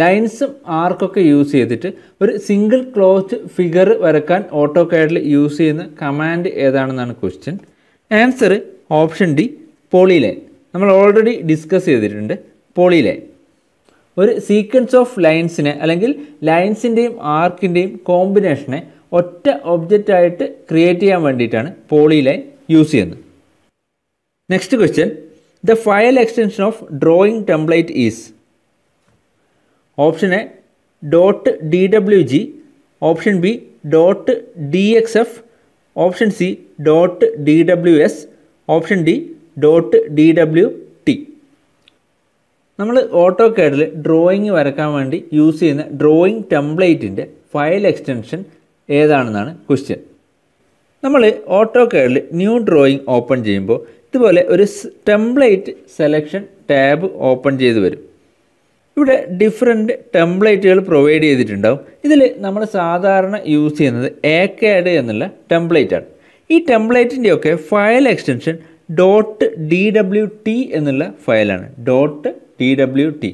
ലൈൻസും ആർക്കൊക്കെ use ചെയ്തിട്ട് ഒരു single closed figure വരക്കാൻ auto കാഡിൽ use ചെയ്യുന്ന command ഏതാണെന്നാണ് question answer option D polyline നമ്മൾ already discuss ചെയ്തിട്ടുണ്ട് പോളിലൈൻ ഒരു സീക്വൻസ് ഓഫ് ലൈൻസിനെ അല്ലെങ്കിൽ ലൈൻസിൻ്റെയും ആർക്കിൻ്റെയും കോമ്പിനേഷനെ ഒറ്റ ഒബ്ജക്റ്റ് ആയിട്ട് ക്രിയേറ്റ് ചെയ്യാൻ വേണ്ടിയിട്ടാണ് പോളിലൈൻ യൂസ് ചെയ്യുന്നത് next question the file extension of drawing template is option A dot D W G option B dot D X F option C dot D W S option D dot D W T നമ്മൾ auto കേഡിൽ drawing വരക്കാൻ വേണ്ടി use ചെയ്യുന്ന drawing ടെംപ്ലേറ്റിൻ്റെ file extension ഏതാണെന്നാണ് question നമ്മൾ auto കാഡിൽ new drawing open ചെയ്യുമ്പോൾ ഇതുപോലെ ഒരു ടെംപ്ലേറ്റ് സെലക്ഷൻ ടാബ് ഓപ്പൺ ചെയ്ത് വരും ഇവിടെ ഡിഫറെൻറ്റ് ടെംപ്ലേറ്റുകൾ പ്രൊവൈഡ് ചെയ്തിട്ടുണ്ടാവും ഇതിൽ നമ്മൾ സാധാരണ യൂസ് ചെയ്യുന്നത് എ കാഡ് എന്നുള്ള ആണ് ഈ ടെംപ്ലേറ്റിൻ്റെയൊക്കെ file extension dot D W T എന്നുള്ള ഫയലാണ് dot D W T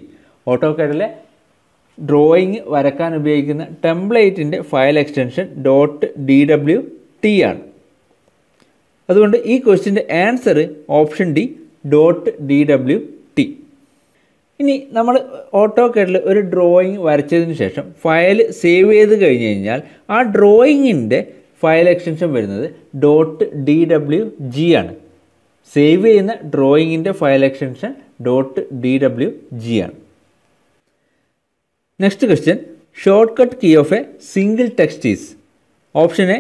auto കാഡിലെ ഡ്രോയിങ് വരക്കാൻ ഉപയോഗിക്കുന്ന ടെംപ്ലേറ്റിൻ്റെ file extension dot D W T ആണ് അതുകൊണ്ട് ഈ ക്വസ്റ്റിൻ്റെ answer option D dot D W T ഇനി നമ്മൾ ഓട്ടോ കേട്ടിൽ ഒരു ഡ്രോയിങ് വരച്ചതിന് ശേഷം ഫയൽ സേവ് ചെയ്ത് കഴിഞ്ഞ് കഴിഞ്ഞാൽ ആ ഡ്രോയിങ്ങിൻ്റെ ഫയൽ എക്സ്റ്റൻഷൻ വരുന്നത് ഡോട്ട് ഡി ഡബ്ല്യു ജി ആണ് സേവ് ചെയ്യുന്ന ഡ്രോയിങ്ങിൻ്റെ file extension dot D W G ആണ് next question shortcut key of a single text is option A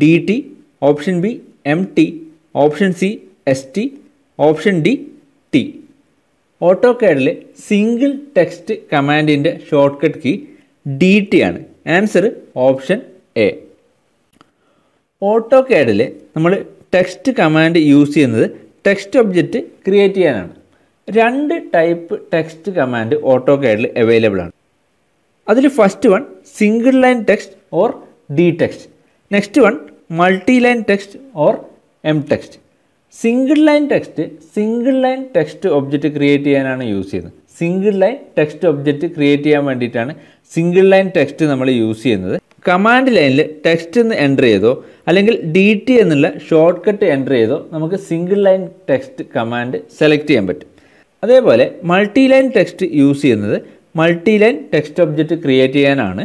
D T option B M T option C S T option D T auto കാഡിലെ single text കമാൻഡിൻ്റെ shortcut key D T ആണ് answer option A auto കാഡിൽ നമ്മൾ text command use ചെയ്യുന്നത് text object create ചെയ്യാനാണ് രണ്ട് type text command auto കാഡിൽ available ആണ് അതിൽ first one single line text or D text next one multiline text or M text single line text single line text object create ചെയ്യാനാണ് use ചെയ്യുന്നത് single line text object create ചെയ്യാൻ വേണ്ടിയിട്ടാണ് single line text നമ്മൾ use ചെയ്യുന്നത് command ലൈനിൽ text എന്ന് enter ചെയ്തോ അല്ലെങ്കിൽ ഡി ടി എന്നുള്ള ഷോർട്ട് കട്ട് എൻ്റർ ചെയ്തോ നമുക്ക് single line text command select ചെയ്യാൻ പറ്റും അതേപോലെ മൾട്ടി ലൈൻ ടെക്സ്റ്റ് യൂസ് ചെയ്യുന്നത് multiline text object create ചെയ്യാനാണ്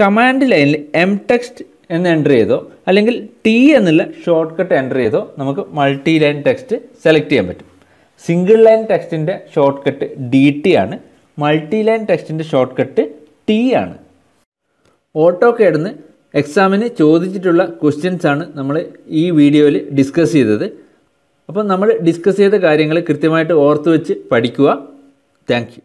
കമാൻഡ് ലൈനിൽ എം ടെക്സ്റ്റ് എന്ന് എൻ്റർ ചെയ്തോ അല്ലെങ്കിൽ ടി എന്നുള്ള ഷോർട്ട് കട്ട് എൻ്റർ ചെയ്തോ നമുക്ക് മൾട്ടി ലൈൻ ടെക്സ്റ്റ് സെലക്ട് ചെയ്യാൻ പറ്റും സിംഗിൾ ലൈൻ ടെക്സ്റ്റിൻ്റെ ഷോർട്ട് കട്ട് ഡി ടി ആണ് മൾട്ടി ലൈൻ ടെക്സ്റ്റിൻ്റെ ഷോർട്ട് കട്ട് ടി ആണ് ഓട്ടോ കേടുന്ന് എക്സാമിന് ചോദിച്ചിട്ടുള്ള ക്വസ്റ്റ്യൻസ് ആണ് നമ്മൾ ഈ വീഡിയോയിൽ ഡിസ്കസ് ചെയ്തത് അപ്പോൾ നമ്മൾ ഡിസ്കസ് ചെയ്ത കാര്യങ്ങൾ കൃത്യമായിട്ട് ഓർത്ത് വെച്ച് പഠിക്കുക താങ്ക്